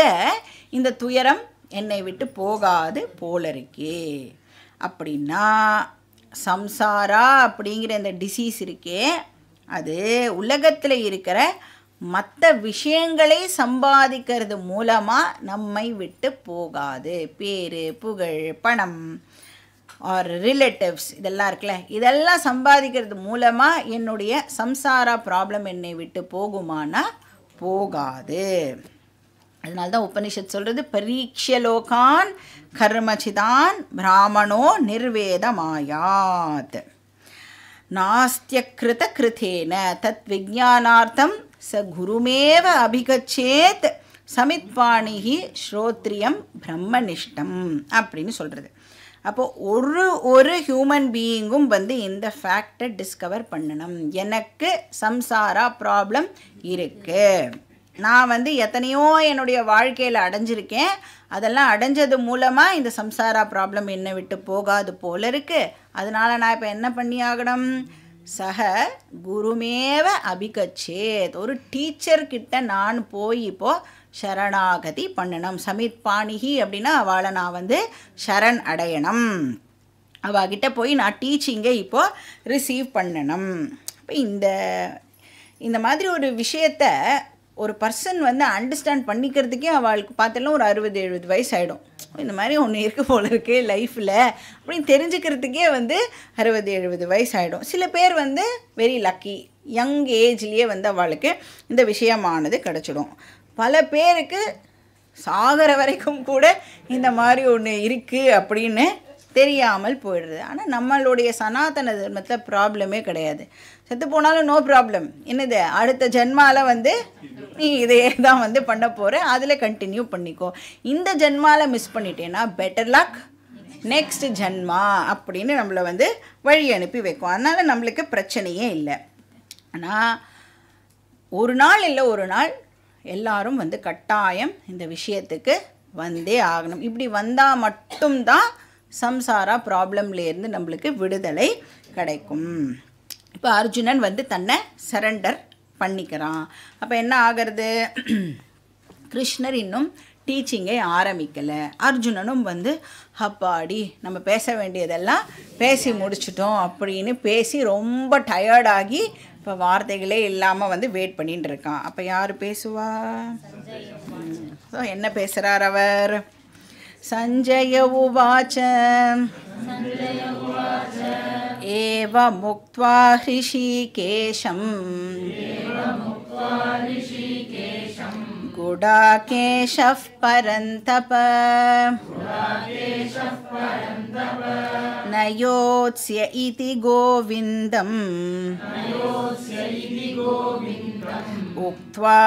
A: இந்த துயரம் என்னை விட்டு போகாது போல இருக்கே அப்படின்னா சம்சாரா அப்படிங்கிற இந்த டிசீஸ் இருக்கே அது உலகத்தில் இருக்கிற மற்ற விஷயங்களை சம்பாதிக்கிறது மூலமாக நம்மை விட்டு போகாது பேர் புகழ் பணம் ஆர் ரிலேட்டிவ்ஸ் இதெல்லாம் இருக்குல்ல இதெல்லாம் சம்பாதிக்கிறது மூலமாக என்னுடைய சம்சாரா ப்ராப்ளம் என்னை விட்டு போகுமானா போகாது அதனால தான் உபனிஷத் சொல்கிறது பரீட்சலோகான் கர்மச்சிதான் பிராமணோ நிர்வேதமாயாத் நாஸ்தியகிருத கிருத்தேன தத் விஜானார்த்தம் ச குருமேவ அபிகச்சேத் சமித்பாணிகி ஸ்ரோத்ரியம் பிரம்மனிஷ்டம் அப்படின்னு சொல்கிறது அப்போது ஒரு ஒரு ஹியூமன் பீயிங்கும் வந்து இந்த ஃபேக்டை டிஸ்கவர் பண்ணணும் எனக்கு சம்சாரா ப்ராப்ளம் இருக்குது நான் வந்து எத்தனையோ என்னுடைய வாழ்க்கையில் அடைஞ்சிருக்கேன் அதெல்லாம் அடைஞ்சது மூலமாக இந்த சம்சாரா ப்ராப்ளம் என்னை விட்டு போகாது போல இருக்குது அதனால் நான் இப்போ என்ன பண்ணி ஆகணும் சக குருமேவ அபிகச்சேத் ஒரு டீச்சர்கிட்ட நான் போய் இப்போது சரணாகதி பண்ணணும் சமீத் பாணிகி அப்படின்னா அவளை நான் வந்து சரண் அடையணும் அவகிட்ட போய் நான் டீச்சிங்கை இப்போது ரிசீவ் பண்ணணும் இப்போ இந்த இந்த மாதிரி ஒரு விஷயத்த ஒரு பர்சன் வந்து அண்டர்ஸ்டாண்ட் பண்ணிக்கிறதுக்கே அவளுக்கு பார்த்தாலும் ஒரு அறுபது எழுபது வயசு ஆகிடும் இந்த மாதிரி ஒன்று இருக்க போல இருக்கு லைஃப்பில் அப்படின்னு தெரிஞ்சுக்கிறதுக்கே வந்து அறுபது எழுபது வயசு ஆகிடும் சில பேர் வந்து வெரி லக்கி யங் ஏஜ்லேயே வந்து அவளுக்கு இந்த விஷயமானது கிடச்சிடும் பல பேருக்கு சாகிற வரைக்கும் கூட இந்த மாதிரி ஒன்று இருக்குது அப்படின்னு தெரியாமல் போயிடுது ஆனால் நம்மளுடைய சனாதன தர்மத்தில் ப்ராப்ளமே கிடையாது செத்து போனாலும் நோ ப்ராப்ளம் என்னது அடுத்த ஜென்மாவில் வந்து நீ இதையே தான் வந்து பண்ண போகிற அதில் கண்டினியூ பண்ணிக்கோ இந்த ஜென்மாவில் மிஸ் பண்ணிட்டேன்னா பெட்டர் லக் நெக்ஸ்ட் ஜென்மா அப்படின்னு நம்மளை வந்து வழி அனுப்பி வைக்கும் அதனால் நம்மளுக்கு பிரச்சனையே இல்லை ஆனால் ஒரு நாள் இல்லை ஒரு நாள் எல்லாரும் வந்து கட்டாயம் இந்த விஷயத்துக்கு வந்தே ஆகணும் இப்படி வந்தால் மட்டும்தான் சம்சாரா ப்ராப்ளம்லேருந்து நம்மளுக்கு விடுதலை கிடைக்கும் இப்போ அர்ஜுனன் வந்து தன்னை சரண்டர் பண்ணிக்கிறான் அப்போ என்ன ஆகிறது கிருஷ்ணர் இன்னும் டீச்சிங்கை ஆரம்பிக்கலை அர்ஜுனனும் வந்து அப்பாடி நம்ம பேச வேண்டியதெல்லாம் பேசி முடிச்சிட்டோம் அப்படின்னு பேசி ரொம்ப டயர்டாகி இப்போ வார்த்தைகளே இல்லாமல் வந்து வெயிட் பண்ணிட்டு இருக்கான் அப்போ யார் பேசுவா ஸோ என்ன பேசுகிறார் அவர் சஞ்சய உவாச்ச ஏவ முக்வா ஹிஷிகேஷம் गुड़ा केशव परंतप नयोत्स्य इति गोविंदम उक्त्वा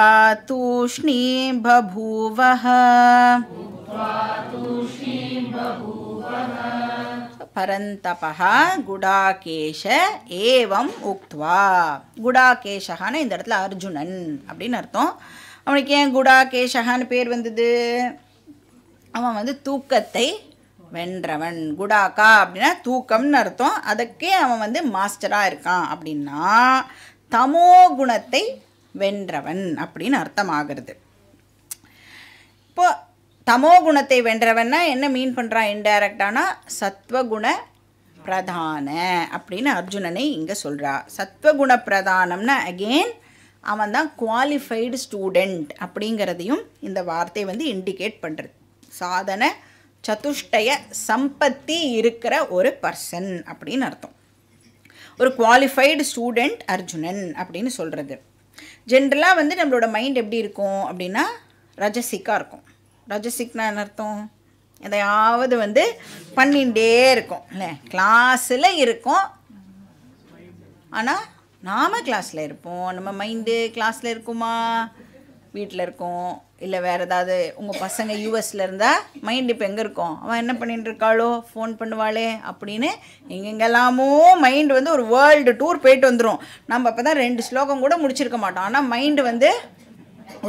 A: तूष्णी बभूव परंतप गुडाकेश एवं उक्त्वा गुडाकेशहान इतना अर्जुन अब अर्थम அவனுக்கு ஏன் குடா கேஷகான்னு பேர் வந்தது அவன் வந்து தூக்கத்தை வென்றவன் குடாக்கா அப்படின்னா தூக்கம்னு அர்த்தம் அதுக்கே அவன் வந்து மாஸ்டராக இருக்கான் அப்படின்னா தமோ குணத்தை வென்றவன் அப்படின்னு அர்த்தமாகிறது இப்போ தமோ குணத்தை வென்றவன்னா என்ன மீன் பண்ணுறான் இன்டைரக்டானா சத்வகுண பிரதான அப்படின்னு அர்ஜுனனை இங்கே சொல்கிறா சத்வகுண பிரதானம்னா அகெயின் அவன் தான் குவாலிஃபைடு ஸ்டூடெண்ட் அப்படிங்கிறதையும் இந்த வார்த்தை வந்து இண்டிகேட் பண்ணுறது சாதன சதுஷ்டய சம்பத்தி இருக்கிற ஒரு பர்சன் அப்படின்னு அர்த்தம் ஒரு குவாலிஃபைடு ஸ்டூடெண்ட் அர்ஜுனன் அப்படின்னு சொல்கிறது ஜென்ரலாக வந்து நம்மளோட மைண்ட் எப்படி இருக்கும் அப்படின்னா ரஜசிக்காக இருக்கும் ரஜசிக்னா என்ன அர்த்தம் எதையாவது வந்து பண்ணிகிட்டே இருக்கும் இல்லை கிளாஸில் இருக்கும் ஆனால் நாம் கிளாஸில் இருப்போம் நம்ம மைண்டு கிளாஸில் இருக்குமா வீட்டில் இருக்கும் இல்லை வேறு ஏதாவது உங்கள் பசங்க யூஎஸில் இருந்தால் மைண்ட் இப்போ எங்கே இருக்கும் அவன் என்ன பண்ணிட்டு இருக்காளோ ஃபோன் பண்ணுவாளே அப்படின்னு எங்கெங்கெல்லாமோ மைண்டு வந்து ஒரு வேர்ல்டு டூர் போயிட்டு வந்துடும் நம்ம அப்போ தான் ரெண்டு ஸ்லோகம் கூட முடிச்சிருக்க மாட்டோம் ஆனால் மைண்டு வந்து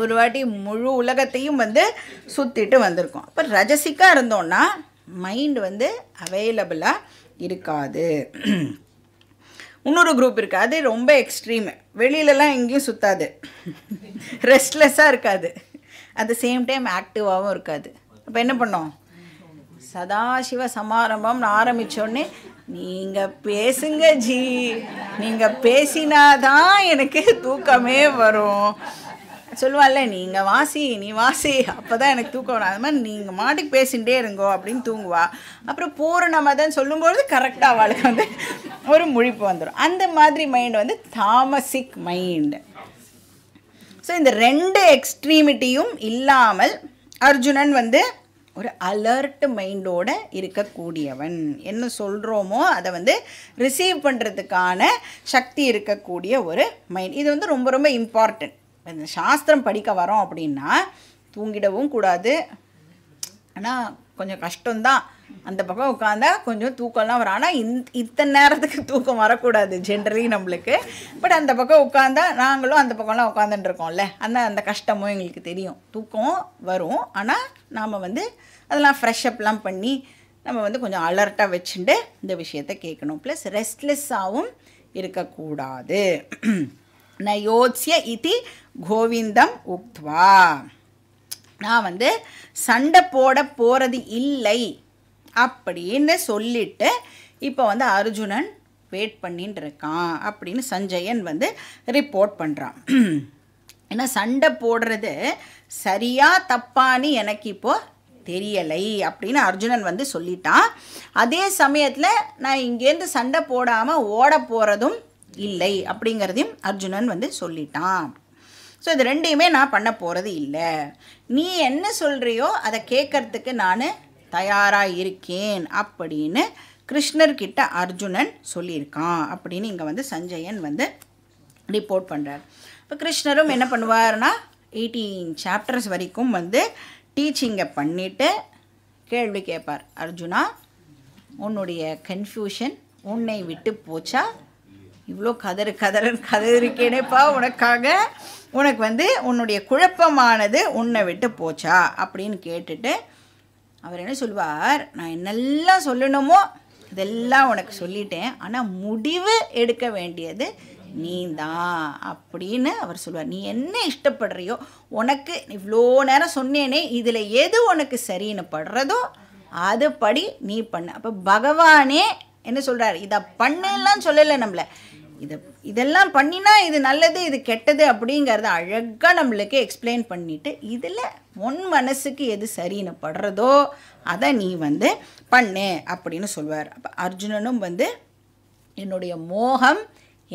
A: ஒரு வாட்டி முழு உலகத்தையும் வந்து சுற்றிட்டு வந்திருக்கோம் அப்போ ரஜசிக்காக இருந்தோன்னா மைண்டு வந்து அவைலபிளாக இருக்காது இன்னொரு குரூப் இருக்குது அது ரொம்ப எக்ஸ்ட்ரீமு வெளியிலலாம் எங்கேயும் சுற்றாது ரெஸ்ட்லெஸ்ஸாக இருக்காது அட் த சேம் டைம் ஆக்டிவாகவும் இருக்காது அப்போ என்ன பண்ணோம் சதாசிவ சமாரம்பம் ஆரம்பித்தோடனே நீங்கள் பேசுங்க ஜி நீங்கள் பேசினாதான் எனக்கு தூக்கமே வரும் சொல்லுவாள்ல நீங்கள் வாசி நீ வாசி அப்போ தான் எனக்கு தூக்கம் வரும் அது மாதிரி நீங்கள் மாட்டுக்கு பேசிகிட்டே இருங்கோ அப்படின்னு தூங்குவா அப்புறம் பூரணமதன் சொல்லும்பொழுது கரெக்டாக அவளுக்கு வந்து ஒரு முழிப்பு வந்துடும் அந்த மாதிரி மைண்டு வந்து தாமசிக் மைண்டு ஸோ இந்த ரெண்டு எக்ஸ்ட்ரீமிட்டியும் இல்லாமல் அர்ஜுனன் வந்து ஒரு அலர்ட் மைண்டோடு இருக்கக்கூடியவன் என்ன சொல்கிறோமோ அதை வந்து ரிசீவ் பண்ணுறதுக்கான சக்தி இருக்கக்கூடிய ஒரு மைண்ட் இது வந்து ரொம்ப ரொம்ப இம்பார்ட்டன்ட் இந்த சாஸ்திரம் படிக்க வரோம் அப்படின்னா தூங்கிடவும் கூடாது ஆனால் கொஞ்சம் கஷ்டம்தான் அந்த பக்கம் உட்காந்தா கொஞ்சம் தூக்கம்லாம் வரும் ஆனால் இந் இத்தனை நேரத்துக்கு தூக்கம் வரக்கூடாது ஜென்ரலி நம்மளுக்கு பட் அந்த பக்கம் உட்காந்தா நாங்களும் அந்த பக்கம்லாம் உட்காந்துட்டுருக்கோம்ல அந்த அந்த கஷ்டமும் எங்களுக்கு தெரியும் தூக்கம் வரும் ஆனால் நாம் வந்து அதெல்லாம் ஃப்ரெஷ் அப்லாம் பண்ணி நம்ம வந்து கொஞ்சம் அலர்ட்டாக வச்சுட்டு இந்த விஷயத்த கேட்கணும் ப்ளஸ் ரெஸ்ட்லெஸ்ஸாகவும் இருக்கக்கூடாது நயோத்ய இது கோவிந்தம் உக்த்வா நான் வந்து சண்டை போட போகிறது இல்லை அப்படின்னு சொல்லிட்டு இப்போ வந்து அர்ஜுனன் வெயிட் பண்ணின்னு இருக்கான் அப்படின்னு சஞ்சயன் வந்து ரிப்போர்ட் பண்ணுறான் ஏன்னா சண்டை போடுறது சரியாக தப்பான்னு எனக்கு இப்போது தெரியலை அப்படின்னு அர்ஜுனன் வந்து சொல்லிட்டான் அதே சமயத்தில் நான் இங்கேருந்து சண்டை போடாமல் ஓட போகிறதும் இல்லை அப்படிங்கிறதையும் அர்ஜுனன் வந்து சொல்லிட்டான் ஸோ இது ரெண்டையுமே நான் பண்ண போகிறது இல்லை நீ என்ன சொல்கிறியோ அதை கேட்கறதுக்கு நான் தயாராக இருக்கேன் அப்படின்னு கிருஷ்ணர்கிட்ட அர்ஜுனன் சொல்லியிருக்கான் அப்படின்னு இங்கே வந்து சஞ்சயன் வந்து ரிப்போர்ட் பண்ணுறார் இப்போ கிருஷ்ணரும் என்ன பண்ணுவார்னா எயிட்டீன் சாப்டர்ஸ் வரைக்கும் வந்து டீச்சிங்கை பண்ணிவிட்டு கேள்வி கேட்பார் அர்ஜுனா உன்னுடைய கன்ஃபியூஷன் உன்னை விட்டு போச்சா இவ்வளோ கதறு கதறு கதறிக்கேனேப்பா உனக்காக உனக்கு வந்து உன்னுடைய குழப்பமானது உன்னை விட்டு போச்சா அப்படின்னு கேட்டுட்டு அவர் என்ன சொல்வார் நான் என்னெல்லாம் சொல்லணுமோ இதெல்லாம் உனக்கு சொல்லிட்டேன் ஆனால் முடிவு எடுக்க வேண்டியது நீ தான் அப்படின்னு அவர் சொல்லுவார் நீ என்ன இஷ்டப்படுறியோ உனக்கு இவ்வளோ நேரம் சொன்னேனே இதில் எது உனக்கு சரின்னு படுறதோ அதுபடி நீ பண்ண அப்போ பகவானே என்ன சொல்கிறார் இதை பண்ணலாம் சொல்லலை நம்மளை இதை இதெல்லாம் பண்ணினா இது நல்லது இது கெட்டது அப்படிங்கிறத அழகாக நம்மளுக்கு எக்ஸ்பிளைன் பண்ணிவிட்டு இதில் உன் மனசுக்கு எது சரின்னு படுறதோ அதை நீ வந்து பண்ணு அப்படின்னு சொல்வார் அப்போ அர்ஜுனனும் வந்து என்னுடைய மோகம்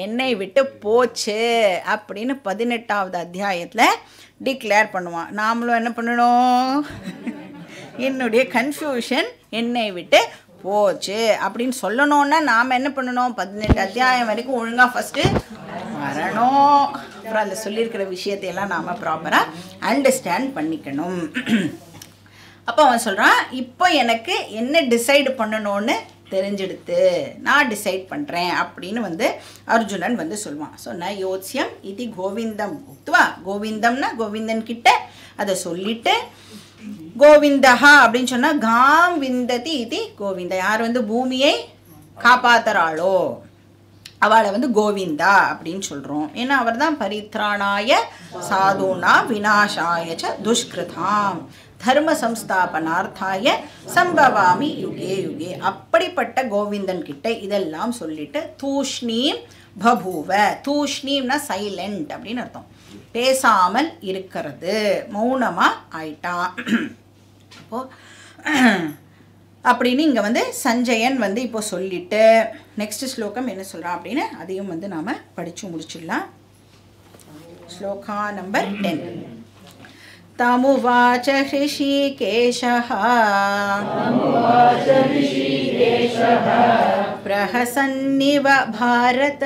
A: என்னை விட்டு போச்சு அப்படின்னு பதினெட்டாவது அத்தியாயத்தில் டிக்ளேர் பண்ணுவான் நாமளும் என்ன பண்ணணும் என்னுடைய கன்ஃபியூஷன் என்னை விட்டு போச்சு அப்படின்னு சொல்லணும்னா நாம் என்ன பண்ணணும் பதினெட்டு அத்தியாயம் வரைக்கும் ஒழுங்காக ஃபஸ்ட்டு வரணும் அப்புறம் அதில் சொல்லியிருக்கிற விஷயத்தையெல்லாம் நாம் ப்ராப்பராக அண்டர்ஸ்டாண்ட் பண்ணிக்கணும் அப்போ அவன் சொல்கிறான் இப்போ எனக்கு என்ன டிசைடு பண்ணணும்னு தெரிஞ்செடுத்து நான் டிசைட் பண்ணுறேன் அப்படின்னு வந்து அர்ஜுனன் வந்து சொல்லுவான் ஸோ நான் யோசியம் இது கோவிந்தம் உக்துவா கோவிந்தம்னா கோவிந்தன் கிட்ட அதை சொல்லிட்டு கோவிந்தஹா அப்படின்னு சொன்னால் காம் விந்ததி இது கோவிந்த யார் வந்து பூமியை காப்பாத்துறாளோ அவளை வந்து கோவிந்தா அப்படின்னு சொல்கிறோம் ஏன்னா அவர் தான் பரித்ராணாய சாதுனா வினாஷாய ச துஷ்கிருதாம் தர்ம சம்ஸ்தாபனார்த்தாய சம்பவாமி யுகே யுகே அப்படிப்பட்ட கோவிந்தன் கிட்ட இதெல்லாம் சொல்லிட்டு தூஷ்ணீம் பபூவ தூஷ்ணீம்னா சைலண்ட் அப்படின்னு அர்த்தம் பேசாமல் இருக்கிறது மௌனமாக ஆயிட்டான் அப்போது அப்படின்னு இங்கே வந்து சஞ்சயன் வந்து இப்போ சொல்லிட்டு நெக்ஸ்ட் ஸ்லோகம் என்ன சொல்கிறான் அப்படின்னு அதையும் வந்து நாம் படித்து முடிச்சிடலாம் ஸ்லோகா நம்பர் டென் तमुवाच हृषिकेशः प्रहसन्निव भारत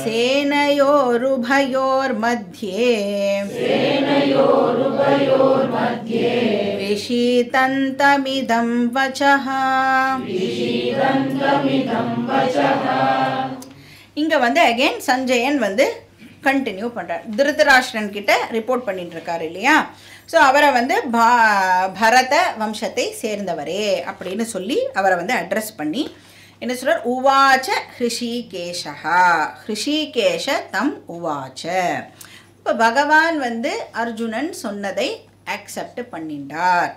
A: सेनयोरुभयोर्मध्ये तमिदं वचः अगेन् सञ्जयन् वन्द கண்டினியூ பண்ணுறார் திருதராஷ்டிரன் கிட்ட ரிப்போர்ட் பண்ணிட்டு இருக்காரு இல்லையா ஸோ அவரை வந்து பா பரத வம்சத்தை சேர்ந்தவரே அப்படின்னு சொல்லி அவரை வந்து அட்ரஸ் பண்ணி என்ன சொல்கிறார் உவாச்ச ஹிருஷிகேஷா ஹிருஷிகேஷ தம் உவாச்ச இப்போ பகவான் வந்து அர்ஜுனன் சொன்னதை அக்செப்ட் பண்ணிட்டார்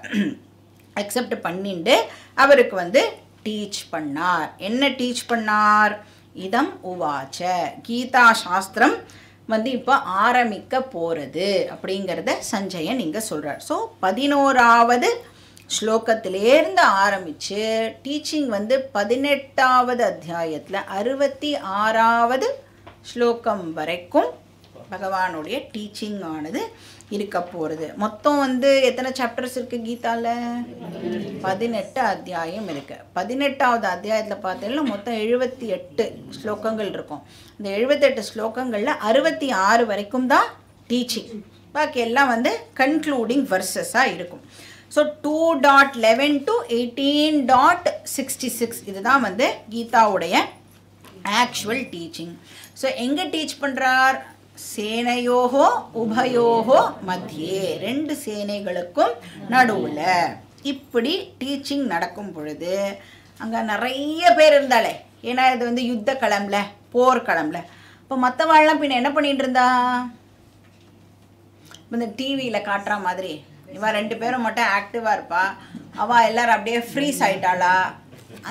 A: அக்செப்ட் பண்ணிட்டு அவருக்கு வந்து டீச் பண்ணார் என்ன டீச் பண்ணார் இதம் உவாச்ச கீதா சாஸ்திரம் வந்து இப்போ ஆரம்பிக்க போகிறது அப்படிங்கிறத சஞ்சயன் இங்கே சொல்கிறார் ஸோ பதினோராவது ஸ்லோகத்திலேருந்து ஆரம்பித்து டீச்சிங் வந்து பதினெட்டாவது அத்தியாயத்தில் அறுபத்தி ஆறாவது ஸ்லோகம் வரைக்கும் பகவானுடைய டீச்சிங் ஆனது இருக்க போகிறது மொத்தம் வந்து எத்தனை சாப்டர்ஸ் இருக்குது கீதாவில் பதினெட்டு அத்தியாயம் இருக்குது பதினெட்டாவது அத்தியாயத்தில் பார்த்தீங்கன்னா மொத்தம் எழுபத்தி எட்டு ஸ்லோகங்கள் இருக்கும் இந்த எழுபத்தெட்டு ஸ்லோகங்களில் அறுபத்தி ஆறு வரைக்கும் தான் டீச்சிங் பாக்கி எல்லாம் வந்து கன்க்ளூடிங் வர்சஸாக இருக்கும் so two dot eleven to eighteen dot sixty six இதுதான் வந்து கீதாவுடைய ஆக்சுவல் டீச்சிங் ஸோ எங்கே டீச் பண்ணுறார் சேனையோகோ உபயோகோ மத்தியே ரெண்டு சேனைகளுக்கும் நடுவில் இப்படி டீச்சிங் நடக்கும் பொழுது அங்கே நிறைய பேர் இருந்தாலே ஏன்னா இது வந்து யுத்த களம்ல போர் களம்ல இப்போ மற்றவாள்லாம் பின்ன என்ன பண்ணிட்டு இருந்தா இந்த டிவியில் காட்டுற மாதிரி இவா ரெண்டு பேரும் மட்டும் ஆக்டிவாக இருப்பா அவா எல்லாரும் அப்படியே ஃப்ரீஸ் ஆயிட்டாளா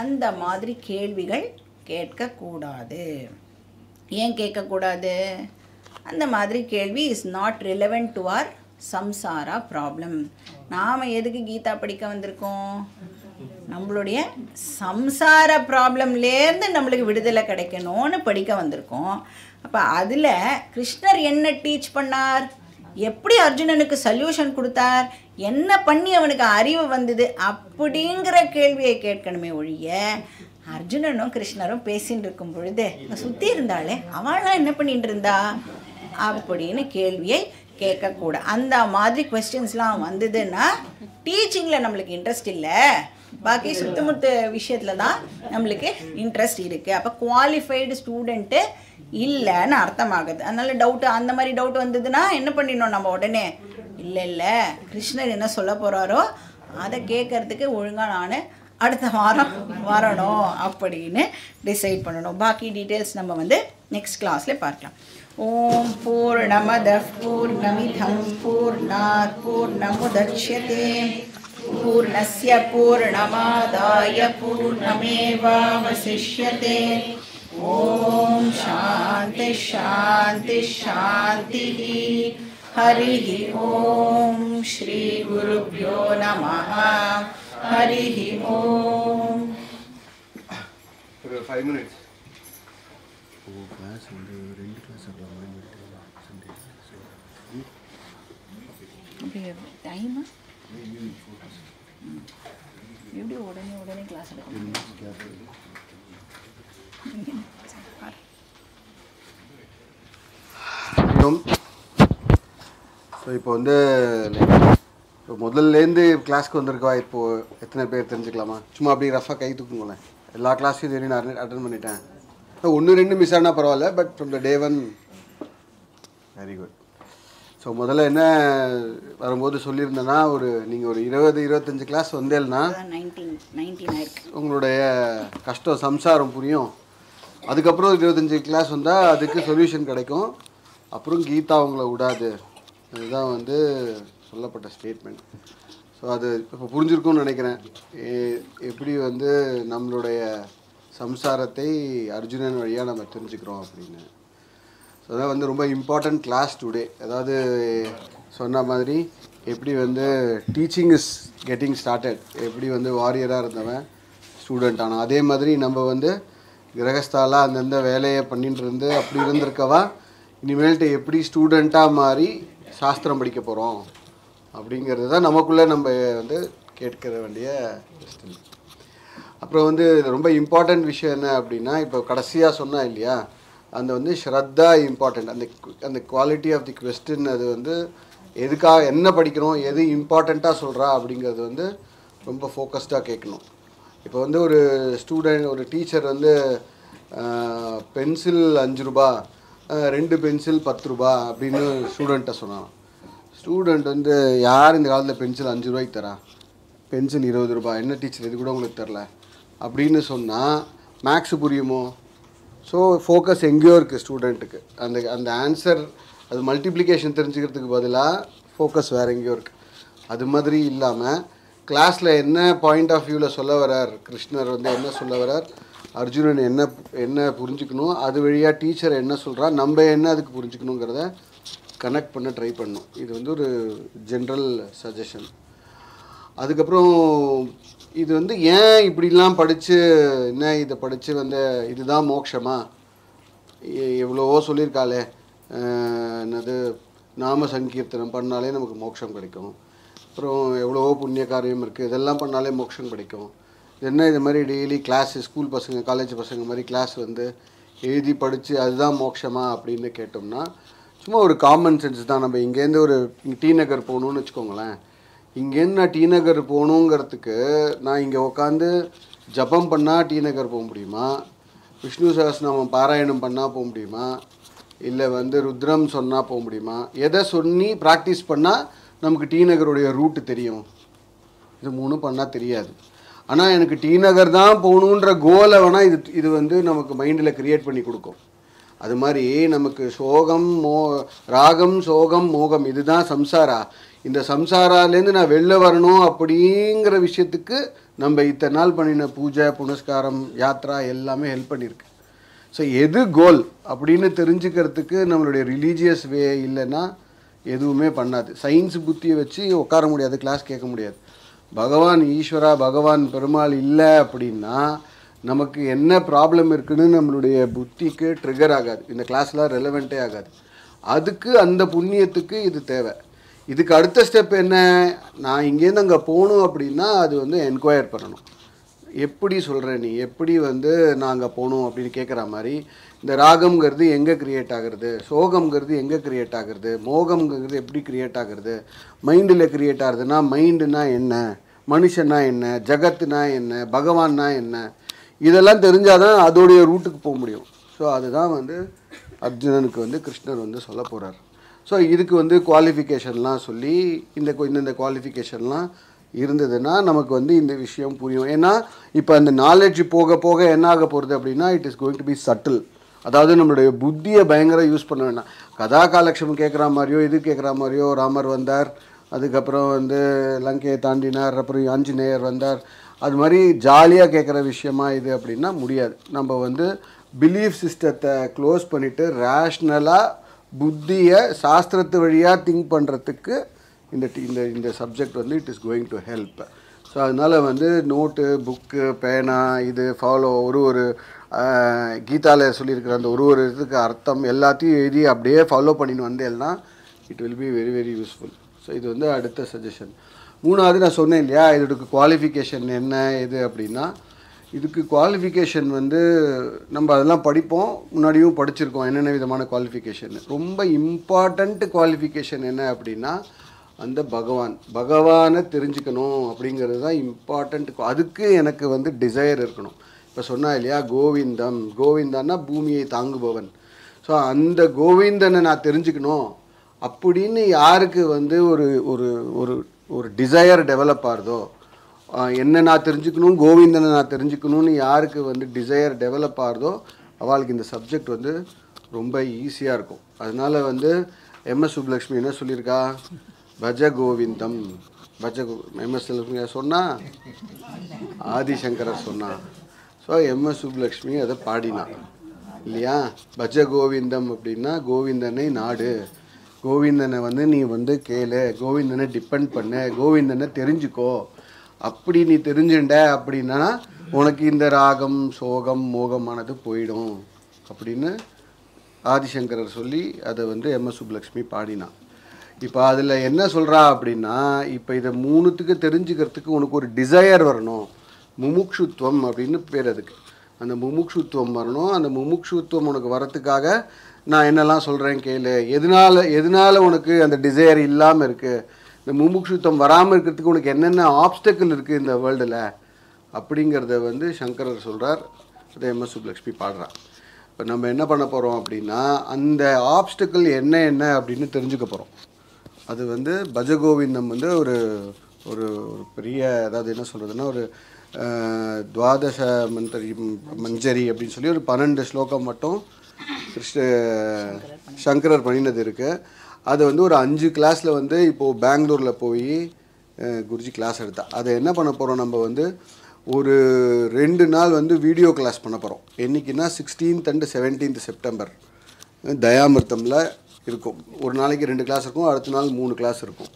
A: அந்த மாதிரி கேள்விகள் கேட்கக்கூடாது ஏன் கேட்கக்கூடாது அந்த மாதிரி கேள்வி is not relevant to our samsara problem நாம் எதுக்கு கீதா படிக்க வந்திருக்கோம் நம்மளுடைய சம்சார ப்ராப்ளம்லேருந்து நம்மளுக்கு விடுதலை கிடைக்கணும்னு படிக்க வந்திருக்கோம் அப்போ அதில் கிருஷ்ணர் என்ன டீச் பண்ணார் எப்படி அர்ஜுனனுக்கு சல்யூஷன் கொடுத்தார் என்ன பண்ணி அவனுக்கு அறிவு வந்தது அப்படிங்கிற கேள்வியை கேட்கணுமே ஒழிய அர்ஜுனனும் கிருஷ்ணரும் பேசின்னு இருக்கும் பொழுது சுற்றி இருந்தாலே அவளாம் என்ன பண்ணிட்டு இருந்தா அப்படின்னு கேள்வியை கேட்கக்கூடாது அந்த மாதிரி கொஸ்டின்ஸ்லாம் வந்ததுன்னா டீச்சிங்கில் நம்மளுக்கு இன்ட்ரெஸ்ட் இல்லை பாக்கி சுத்தமுத்த விஷயத்தில் தான் நம்மளுக்கு இன்ட்ரெஸ்ட் இருக்குது அப்போ குவாலிஃபைடு ஸ்டூடெண்ட்டு இல்லைன்னு அர்த்தமாகுது அதனால் டவுட்டு அந்த மாதிரி டவுட் வந்ததுன்னா என்ன பண்ணிடணும் நம்ம உடனே இல்லை இல்லை கிருஷ்ணர் என்ன சொல்ல போகிறாரோ அதை கேட்கறதுக்கு ஒழுங்காக நான் அடுத்த வாரம் வரணும் அப்படின்னு டிசைட் பண்ணணும் பாக்கி டீட்டெயில்ஸ் நம்ம வந்து நெக்ஸ்ட் கிளாஸில் பார்க்கலாம் पूर्णमद पूर्णमदः पूर्णमिधं पूर्ण पूर्णमुदच्यते पूर्णस्य पूर्णमादाय पूर्णमेवावशिष्यते ॐ शांति शांति शान्तिः हरिः ॐ श्रीगुरुभ्यो नमः
B: हरिः ॐ Five minutes. உங்களுடைய
A: டைமு எப்படி உடனே உடனே கிளாஸ் எடுக்கணும்
B: ஸோ இப்போ வந்து இப்போ முதல்லேருந்து கிளாஸ்க்கு வந்திருக்கா இப்போது எத்தனை பேர் தெரிஞ்சுக்கலாமா சும்மா அப்படியே ரஃபாக கை தூக்குங்களேன் எல்லா கிளாஸையும் தெரியும் நான் அட்டன் பண்ணிட்டேன் ஒன்று ரெண்டு மிஸ் ஆனால் பரவாயில்ல but from the day one very good so முதல்ல என்ன வரும்போது சொல்லியிருந்தேன்னா ஒரு நீங்கள் ஒரு இருபது இருபத்தஞ்சி கிளாஸ் வந்தேன்னா உங்களுடைய கஷ்டம் சம்சாரம் புரியும் அதுக்கப்புறம் இருபத்தஞ்சி கிளாஸ் வந்தால் அதுக்கு சொல்யூஷன் கிடைக்கும் அப்புறம் கீதா உங்களை விடாது இதுதான் வந்து சொல்லப்பட்ட ஸ்டேட்மெண்ட் ஸோ அது இப்போ புரிஞ்சிருக்கும்னு நினைக்கிறேன் எப்படி வந்து நம்மளுடைய சம்சாரத்தை அர்ஜுனன் வழியாக நம்ம தெரிஞ்சுக்கிறோம் அப்படின்னு அதான் வந்து ரொம்ப இம்பார்ட்டண்ட் கிளாஸ் டுடே அதாவது சொன்ன மாதிரி எப்படி வந்து டீச்சிங் இஸ் கெட்டிங் ஸ்டார்டட் எப்படி வந்து வாரியராக இருந்தவன் ஸ்டூடெண்ட் ஆனால் அதே மாதிரி நம்ம வந்து கிரகஸ்தாலாக அந்தந்த வேலையை பண்ணிட்டு இருந்து அப்படி இருந்திருக்கவா இனிமேல்ட்டு எப்படி ஸ்டூடெண்ட்டாக மாறி சாஸ்திரம் படிக்க போகிறோம் அப்படிங்கிறது தான் நமக்குள்ளே நம்ம வந்து கேட்கிற வேண்டிய அப்புறம் வந்து ரொம்ப இம்பார்ட்டண்ட் விஷயம் என்ன அப்படின்னா இப்போ கடைசியாக சொன்னால் இல்லையா அந்த வந்து ஸ்ரத்தா இம்பார்ட்டண்ட் அந்த அந்த குவாலிட்டி ஆஃப் தி கொஸ்டின் அது வந்து எதுக்காக என்ன படிக்கிறோம் எது இம்பார்ட்டண்ட்டாக சொல்கிறா அப்படிங்கிறது வந்து ரொம்ப ஃபோக்கஸ்டாக கேட்கணும் இப்போ வந்து ஒரு ஸ்டூடெண்ட் ஒரு டீச்சர் வந்து பென்சில் அஞ்சு ரூபா ரெண்டு பென்சில் பத்து ரூபா அப்படின்னு ஸ்டூடெண்ட்டை சொன்னான் ஸ்டூடெண்ட் வந்து யார் இந்த காலத்தில் பென்சில் அஞ்சு ரூபாய்க்கு தரா பென்சில் இருபது ரூபா என்ன டீச்சர் இது கூட உங்களுக்கு தரல அப்படின்னு சொன்னால் மேக்ஸு புரியுமோ ஸோ ஃபோக்கஸ் எங்கேயோ இருக்குது ஸ்டூடெண்ட்டுக்கு அந்த அந்த ஆன்சர் அது மல்டிப்ளிகேஷன் தெரிஞ்சுக்கிறதுக்கு பதிலாக ஃபோக்கஸ் வேறு எங்கேயோ இருக்குது அது மாதிரி இல்லாமல் கிளாஸில் என்ன பாயிண்ட் ஆஃப் வியூவில் சொல்ல வரார் கிருஷ்ணர் வந்து என்ன சொல்ல வரார் அர்ஜுனன் என்ன என்ன புரிஞ்சுக்கணும் அது வழியாக டீச்சர் என்ன சொல்கிறா நம்ம என்ன அதுக்கு புரிஞ்சுக்கணுங்கிறத கனெக்ட் பண்ண ட்ரை பண்ணும் இது வந்து ஒரு ஜென்ரல் சஜஷன் அதுக்கப்புறம் இது வந்து ஏன் இப்படிலாம் படித்து என்ன இதை படித்து வந்து இதுதான் மோட்சமா எவ்வளவோ சொல்லியிருக்காளே என்னது நாம சங்கீர்த்தனம் பண்ணாலே நமக்கு மோட்சம் கிடைக்கும் அப்புறம் எவ்வளவோ புண்ணிய காரியம் இருக்குது இதெல்லாம் பண்ணாலே மோட்சம் கிடைக்கும் என்ன இது மாதிரி டெய்லி கிளாஸு ஸ்கூல் பசங்க காலேஜ் பசங்க மாதிரி கிளாஸ் வந்து எழுதி படித்து அதுதான் மோட்சமா அப்படின்னு கேட்டோம்னா சும்மா ஒரு காமன் சென்ஸ் தான் நம்ம இங்கேருந்து ஒரு டி நகர் போகணுன்னு வச்சுக்கோங்களேன் இங்கேருந்து நான் டி நகர் போகணுங்கிறதுக்கு நான் இங்கே உட்காந்து ஜபம் பண்ணால் டி நகர் போக முடியுமா விஷ்ணு சகஸ்நாமம் பாராயணம் பண்ணால் போக முடியுமா இல்லை வந்து ருத்ரம் சொன்னால் போக முடியுமா எதை சொல்லி ப்ராக்டிஸ் பண்ணால் நமக்கு டி நகருடைய ரூட்டு தெரியும் இது மூணும் பண்ணால் தெரியாது ஆனால் எனக்கு டி நகர் தான் போகணுன்ற கோலை வேணால் இது இது வந்து நமக்கு மைண்டில் க்ரியேட் பண்ணி கொடுக்கும் அது மாதிரி நமக்கு சோகம் மோ ராகம் சோகம் மோகம் இதுதான் சம்சாரா இந்த சம்சாராலேருந்து நான் வெளில வரணும் அப்படிங்கிற விஷயத்துக்கு நம்ம இத்தனை நாள் பண்ணின பூஜை புனஸ்காரம் யாத்ரா எல்லாமே ஹெல்ப் பண்ணியிருக்கு ஸோ எது கோல் அப்படின்னு தெரிஞ்சுக்கிறதுக்கு நம்மளுடைய ரிலீஜியஸ் வே இல்லைன்னா எதுவுமே பண்ணாது சயின்ஸ் புத்தியை வச்சு உட்கார முடியாது கிளாஸ் கேட்க முடியாது பகவான் ஈஸ்வரா பகவான் பெருமாள் இல்லை அப்படின்னா நமக்கு என்ன ப்ராப்ளம் இருக்குதுன்னு நம்மளுடைய புத்திக்கு ட்ரிகர் ஆகாது இந்த கிளாஸ்லாம் ரெலவெண்ட்டே ஆகாது அதுக்கு அந்த புண்ணியத்துக்கு இது தேவை இதுக்கு அடுத்த ஸ்டெப் என்ன நான் இங்கேருந்து அங்கே போகணும் அப்படின்னா அது வந்து என்கொயர் பண்ணணும் எப்படி சொல்கிற நீ எப்படி வந்து நாங்கள் போகணும் அப்படின்னு கேட்குற மாதிரி இந்த ராகம்ங்கிறது எங்கே க்ரியேட் ஆகுறது சோகம்ங்கிறது எங்கே க்ரியேட் ஆகிறது மோகம்ங்கிறது எப்படி க்ரியேட் ஆகுறது மைண்டில் க்ரியேட் ஆகுதுன்னா மைண்டுனா என்ன மனுஷன்னா என்ன ஜகத்துனா என்ன பகவான்னா என்ன இதெல்லாம் தெரிஞ்சால் தான் அதோடைய ரூட்டுக்கு போக முடியும் ஸோ அதுதான் வந்து அர்ஜுனனுக்கு வந்து கிருஷ்ணர் வந்து சொல்ல போகிறார் ஸோ இதுக்கு வந்து குவாலிஃபிகேஷன்லாம் சொல்லி இந்த இந்தந்த குவாலிஃபிகேஷன்லாம் இருந்ததுன்னா நமக்கு வந்து இந்த விஷயம் புரியும் ஏன்னா இப்போ அந்த நாலேஜ் போக போக என்ன ஆக போகிறது அப்படின்னா it is going to be settle அதாவது நம்மளுடைய புத்தியை பயங்கர யூஸ் பண்ண வேணாம் கதா காலக்ஷம் கேட்குற மாதிரியோ இது கேட்குற மாதிரியோ ராமர் வந்தார் அதுக்கப்புறம் வந்து லங்கையை தாண்டினார் அப்புறம் ஆஞ்சநேயர் வந்தார் அது மாதிரி ஜாலியாக கேட்குற விஷயமா இது அப்படின்னா முடியாது நம்ம வந்து பிலீஃப் சிஸ்டத்தை க்ளோஸ் பண்ணிவிட்டு ரேஷ்னலாக புத்தியை சாஸ்திரத்து வழியாக திங்க் பண்ணுறதுக்கு இந்த இந்த இந்த சப்ஜெக்ட் வந்து it is going to help so அதனால் வந்து நோட்டு புக்கு பேனா இது ஃபாலோ ஒரு ஒரு கீதாவில் சொல்லியிருக்கிற அந்த ஒரு ஒரு இதுக்கு அர்த்தம் எல்லாத்தையும் எழுதி அப்படியே ஃபாலோ பண்ணின்னு வந்தேன்னா it will be very very useful so இது வந்து அடுத்த சஜஷன் மூணாவது நான் சொன்னேன் இல்லையா இதோட குவாலிஃபிகேஷன் என்ன இது அப்படின்னா இதுக்கு குவாலிஃபிகேஷன் வந்து நம்ம அதெல்லாம் படிப்போம் முன்னாடியும் படிச்சிருக்கோம் என்னென்ன விதமான குவாலிஃபிகேஷன் ரொம்ப இம்பார்ட்டண்ட் குவாலிஃபிகேஷன் என்ன அப்படின்னா அந்த பகவான் பகவானை தெரிஞ்சுக்கணும் அப்படிங்கிறது தான் இம்பார்ட்டண்ட் அதுக்கு எனக்கு வந்து டிசையர் இருக்கணும் இப்போ சொன்னா இல்லையா கோவிந்தம் கோவிந்தான்னா பூமியை தாங்குபவன் ஸோ அந்த கோவிந்தனை நான் தெரிஞ்சுக்கணும் அப்படின்னு யாருக்கு வந்து ஒரு ஒரு ஒரு டிசையர் டெவலப் ஆகிறதோ என்ன நான் தெரிஞ்சுக்கணும் கோவிந்தனை நான் தெரிஞ்சுக்கணும்னு யாருக்கு வந்து டிசையர் டெவலப் ஆகிறதோ அவளுக்கு இந்த சப்ஜெக்ட் வந்து ரொம்ப ஈஸியாக இருக்கும் அதனால் வந்து எம்எஸ் சுப்லக்ஷ்மி என்ன சொல்லியிருக்கா பஜ கோவிந்தம் பஜ எம்எஸ் சொன்னா சொன்னால் ஆதிசங்கரர் சொன்னான் ஸோ எம்எஸ் சுப்லக்ஷ்மி அதை பாடினான் இல்லையா பஜ கோவிந்தம் அப்படின்னா கோவிந்தனை நாடு கோவிந்தனை வந்து நீ வந்து கேளு கோவிந்தனை டிபெண்ட் பண்ணு கோவிந்தனை தெரிஞ்சுக்கோ அப்படி நீ தெரிஞ்சுண்ட அப்படின்னா உனக்கு இந்த ராகம் சோகம் மோகமானது போயிடும் அப்படின்னு ஆதிசங்கரர் சொல்லி அதை வந்து எம் எஸ் சுப்லக்ஷ்மி பாடினான் இப்போ அதில் என்ன சொல்கிறா அப்படின்னா இப்போ இதை மூணுத்துக்கு தெரிஞ்சுக்கிறதுக்கு உனக்கு ஒரு டிசையர் வரணும் முமுக்ஷுத்வம் அப்படின்னு பேர் அதுக்கு அந்த முமுக்ஷுத்வம் வரணும் அந்த முமுக்ஷுத்வம் உனக்கு வரத்துக்காக நான் என்னெல்லாம் சொல்கிறேன் கேளு எதனால் எதனால் உனக்கு அந்த டிசையர் இல்லாமல் இருக்குது இந்த மும்முக்ஷுத்தம் வராமல் இருக்கிறதுக்கு உனக்கு என்னென்ன ஆப்ஸ்டக்கிள் இருக்குது இந்த வேர்ல்டில் அப்படிங்கிறத வந்து சங்கரர் சொல்கிறார் அதை எம் எஸ் சுப்லக்ஷ்மி பாடுறார் இப்போ நம்ம என்ன பண்ண போகிறோம் அப்படின்னா அந்த ஆப்ஸ்டக்கிள் என்ன என்ன அப்படின்னு தெரிஞ்சுக்க போகிறோம் அது வந்து பஜகோவிந்தம் வந்து ஒரு ஒரு ஒரு பெரிய அதாவது என்ன சொல்கிறதுன்னா ஒரு துவாதச மந்தரி மஞ்சரி அப்படின்னு சொல்லி ஒரு பன்னெண்டு ஸ்லோகம் மட்டும் கிருஷ்ண சங்கரர் பண்ணினது இருக்குது அதை வந்து ஒரு அஞ்சு கிளாஸில் வந்து இப்போது பெங்களூரில் போய் குருஜி கிளாஸ் எடுத்தா அதை என்ன பண்ண போகிறோம் நம்ம வந்து ஒரு ரெண்டு நாள் வந்து வீடியோ கிளாஸ் பண்ண போகிறோம் என்றைக்குன்னா சிக்ஸ்டீன்த் அண்டு செவன்டீன்த் செப்டம்பர் தயாமிர்த்தமில் இருக்கும் ஒரு நாளைக்கு ரெண்டு கிளாஸ் இருக்கும் அடுத்த நாள் மூணு கிளாஸ் இருக்கும்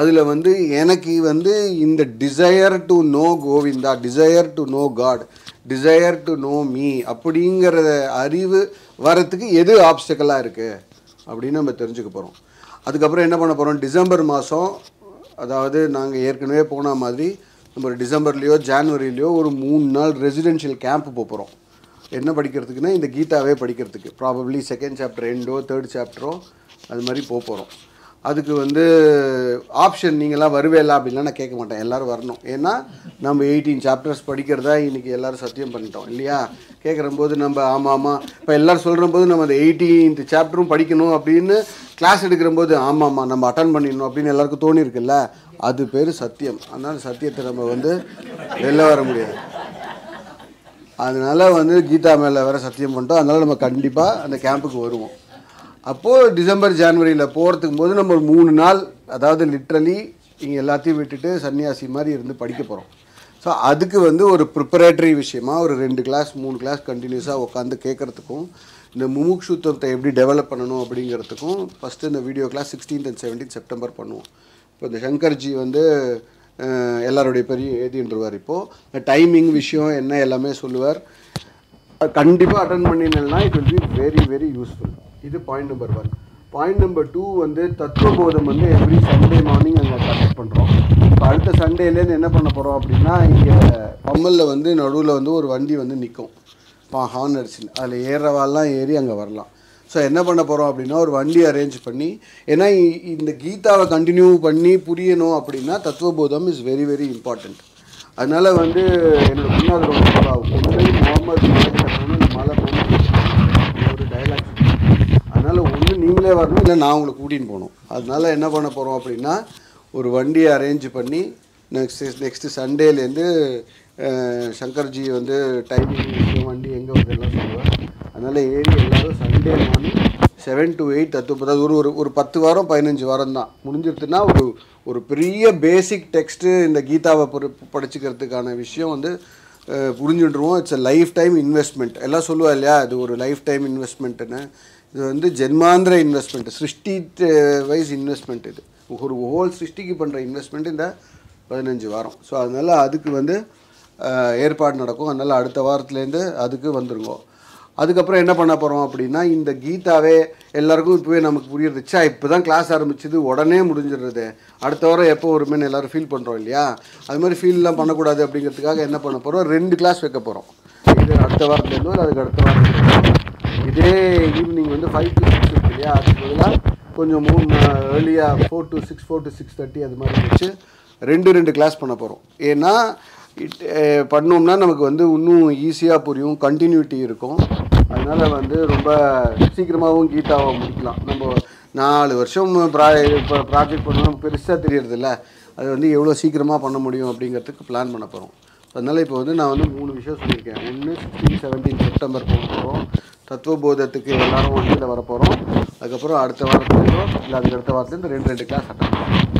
B: அதில் வந்து எனக்கு வந்து இந்த desire to know Govinda desire to know God desire to know me அப்படிங்கிற அறிவு வரத்துக்கு எது ஆப்ஸ்டக்கலாக இருக்குது அப்படின்னு நம்ம தெரிஞ்சுக்க போகிறோம் அதுக்கப்புறம் என்ன பண்ண போகிறோம் டிசம்பர் மாதம் அதாவது நாங்கள் ஏற்கனவே போன மாதிரி நம்ம டிசம்பர்லேயோ ஜான்வரிலேயோ ஒரு மூணு நாள் ரெசிடென்ஷியல் கேம்ப் போகிறோம் என்ன படிக்கிறதுக்குன்னா இந்த கீதாவே படிக்கிறதுக்கு ப்ராபப்ளி செகண்ட் சாப்டர் ரெண்டோ தேர்ட் சாப்டரோ அது மாதிரி போக போகிறோம் அதுக்கு வந்து ஆப்ஷன் நீங்களாம் வருவேலா அப்படின்லாம் நான் கேட்க மாட்டேன் எல்லோரும் வரணும் ஏன்னா நம்ம எயிட்டீன் சாப்டர்ஸ் படிக்கிறதா இன்றைக்கி எல்லோரும் சத்தியம் பண்ணிட்டோம் இல்லையா கேட்குறம்போது நம்ம ஆமாம் ஆமாம் இப்போ எல்லோரும் சொல்கிற போது நம்ம அந்த எயிட்டீன்த் சாப்டரும் படிக்கணும் அப்படின்னு கிளாஸ் எடுக்கிறம்போது ஆமாம் ஆமாம் நம்ம அட்டன் பண்ணிடணும் அப்படின்னு எல்லாருக்கும் தோணியிருக்குல்ல அது பேர் சத்தியம் அதனால் சத்தியத்தை நம்ம வந்து வெளில வர முடியாது அதனால் வந்து கீதா மேலே வேறு சத்தியம் பண்ணிட்டோம் அதனால் நம்ம கண்டிப்பாக அந்த கேம்புக்கு வருவோம் அப்போது டிசம்பர் ஜான்வரியில் போகிறதுக்கும் போது நம்ம ஒரு மூணு நாள் அதாவது லிட்ரலி இங்கே எல்லாத்தையும் விட்டுட்டு சன்னியாசி மாதிரி இருந்து படிக்க போகிறோம் ஸோ அதுக்கு வந்து ஒரு ப்ரிப்பரேட்டரி விஷயமா ஒரு ரெண்டு கிளாஸ் மூணு கிளாஸ் கண்டினியூஸாக உட்காந்து கேட்குறதுக்கும் இந்த முமுக்ஷுத்துவத்தை எப்படி டெவலப் பண்ணணும் அப்படிங்கிறதுக்கும் ஃபஸ்ட்டு இந்த video class sixteenth and seventeen September பண்ணுவோம் இப்போ இந்த சங்கர்ஜி வந்து எல்லாருடைய பெரிய ஏதின்றுவார் இப்போது இந்த டைமிங் விஷயம் என்ன எல்லாமே சொல்லுவார் கண்டிப்பாக அட்டன் பண்ணினேன்னா it will be very very useful இது point number one point number two வந்து தத்துவபோதம் வந்து எவ்ரி சண்டே மார்னிங் நாங்கள் கண்டக்ட் பண்ணுறோம் இப்போ அடுத்த சண்டேலேருந்து என்ன பண்ண போகிறோம் அப்படின்னா இங்கே பம்மலில் வந்து நடுவில் வந்து ஒரு வண்டி வந்து நிற்கும் பா ஹார்ன் அடிச்சுன்னு அதில் ஏறுறவாலாம் ஏறி அங்கே வரலாம் ஸோ என்ன பண்ண போகிறோம் அப்படின்னா ஒரு வண்டி அரேஞ்ச் பண்ணி ஏன்னா இந்த கீதாவை கண்டினியூ பண்ணி புரியணும் அப்படின்னா தத்துவபோதம் இஸ் வெரி வெரி இம்பார்ட்டண்ட் அதனால் வந்து என்னோடய முன்னாள் ரொம்ப முகமது நீங்களே வரணும் இல்லை நான் உங்களை கூட்டின்னு போகணும் அதனால என்ன பண்ண போகிறோம் அப்படின்னா ஒரு வண்டியை அரேஞ்ச் பண்ணி நெக்ஸ்ட் நெக்ஸ்ட்டு சண்டேலேருந்து சங்கர்ஜி வந்து டைமிங் வண்டி எங்கே வந்து எல்லாம் சொல்லுவார் அதனால் ஏறி எல்லோரும் Sunday morning seven to eight தத்துப்பது ஒரு ஒரு ஒரு பத்து வாரம் பதினஞ்சு வாரம் தான் முடிஞ்சிருச்சுன்னா ஒரு ஒரு பெரிய பேசிக் டெக்ஸ்ட்டு இந்த கீதாவை படிச்சுக்கிறதுக்கான விஷயம் வந்து புரிஞ்சுட்டுருவோம் it's a life time investment எல்லாம் சொல்லுவா இல்லையா அது ஒரு லைஃப் டைம் இன்வெஸ்ட்மெண்ட்டுன்னு இது வந்து ஜென்மாந்திர இன்வெஸ்ட்மெண்ட் சிருஷ்டி வைஸ் இன்வெஸ்ட்மெண்ட் இது ஒரு ஹோல் சிருஷ்டிக்கு பண்ணுற இன்வெஸ்ட்மெண்ட் இந்த பதினஞ்சு வாரம் ஸோ அதனால் அதுக்கு வந்து ஏற்பாடு நடக்கும் அதனால் அடுத்த வாரத்துலேருந்து அதுக்கு வந்துருங்கோ அதுக்கப்புறம் என்ன பண்ண போகிறோம் அப்படின்னா இந்த கீதாவே எல்லாருக்கும் இப்போவே நமக்கு புரியுறதுச்சா இப்போ தான் கிளாஸ் ஆரம்பிச்சது உடனே முடிஞ்சிடுறது அடுத்த வாரம் எப்போ வருமேனு எல்லோரும் ஃபீல் பண்ணுறோம் இல்லையா அது மாதிரி ஃபீல்லாம் பண்ணக்கூடாது அப்படிங்கிறதுக்காக என்ன பண்ண போகிறோம் ரெண்டு கிளாஸ் வைக்க போகிறோம் இது அடுத்த வாரத்துலேருந்தோ இல்லை அதுக்கு அடுத்த வாரம் இதே ஈவினிங் வந்து ஃபைவ் டு சிக்ஸ் இருக்கு இல்லையா அதுக்கு பதிலாக கொஞ்சம் மூணு ஏர்லியாக four to six four to six thirty அது மாதிரி வச்சு ரெண்டு ரெண்டு கிளாஸ் பண்ண போகிறோம் ஏன்னா இட் பண்ணோம்னா நமக்கு வந்து இன்னும் ஈஸியாக புரியும் கண்டினியூட்டி இருக்கும் அதனால் வந்து ரொம்ப சீக்கிரமாகவும் கீட்டாகவும் முடிக்கலாம் நம்ம நாலு வருஷம் ப்ரா இப்போ ப்ராஜெக்ட் பண்ணணும் பெருசாக தெரியறதில்ல அது வந்து எவ்வளோ சீக்கிரமாக பண்ண முடியும் அப்படிங்கிறதுக்கு பிளான் பண்ண போகிறோம் அதனால் இப்போ வந்து நான் வந்து மூணு விஷயம் சொல்லியிருக்கேன் ஒன்று சிக்ஸ்டீன் செவன்டீன் செப்டம்பர் போகிறோம் தத்துவபோதத்துக்கு எல்லாரும் ஒன்றில் வரப்போகிறோம் அதுக்கப்புறம் அடுத்த வாரத்துலேயும் இல்லை அதுக்கு அடுத்த வாரத்துலேருந்து ரெண்டு ரெண்டு கிளாஸ் அட்டன்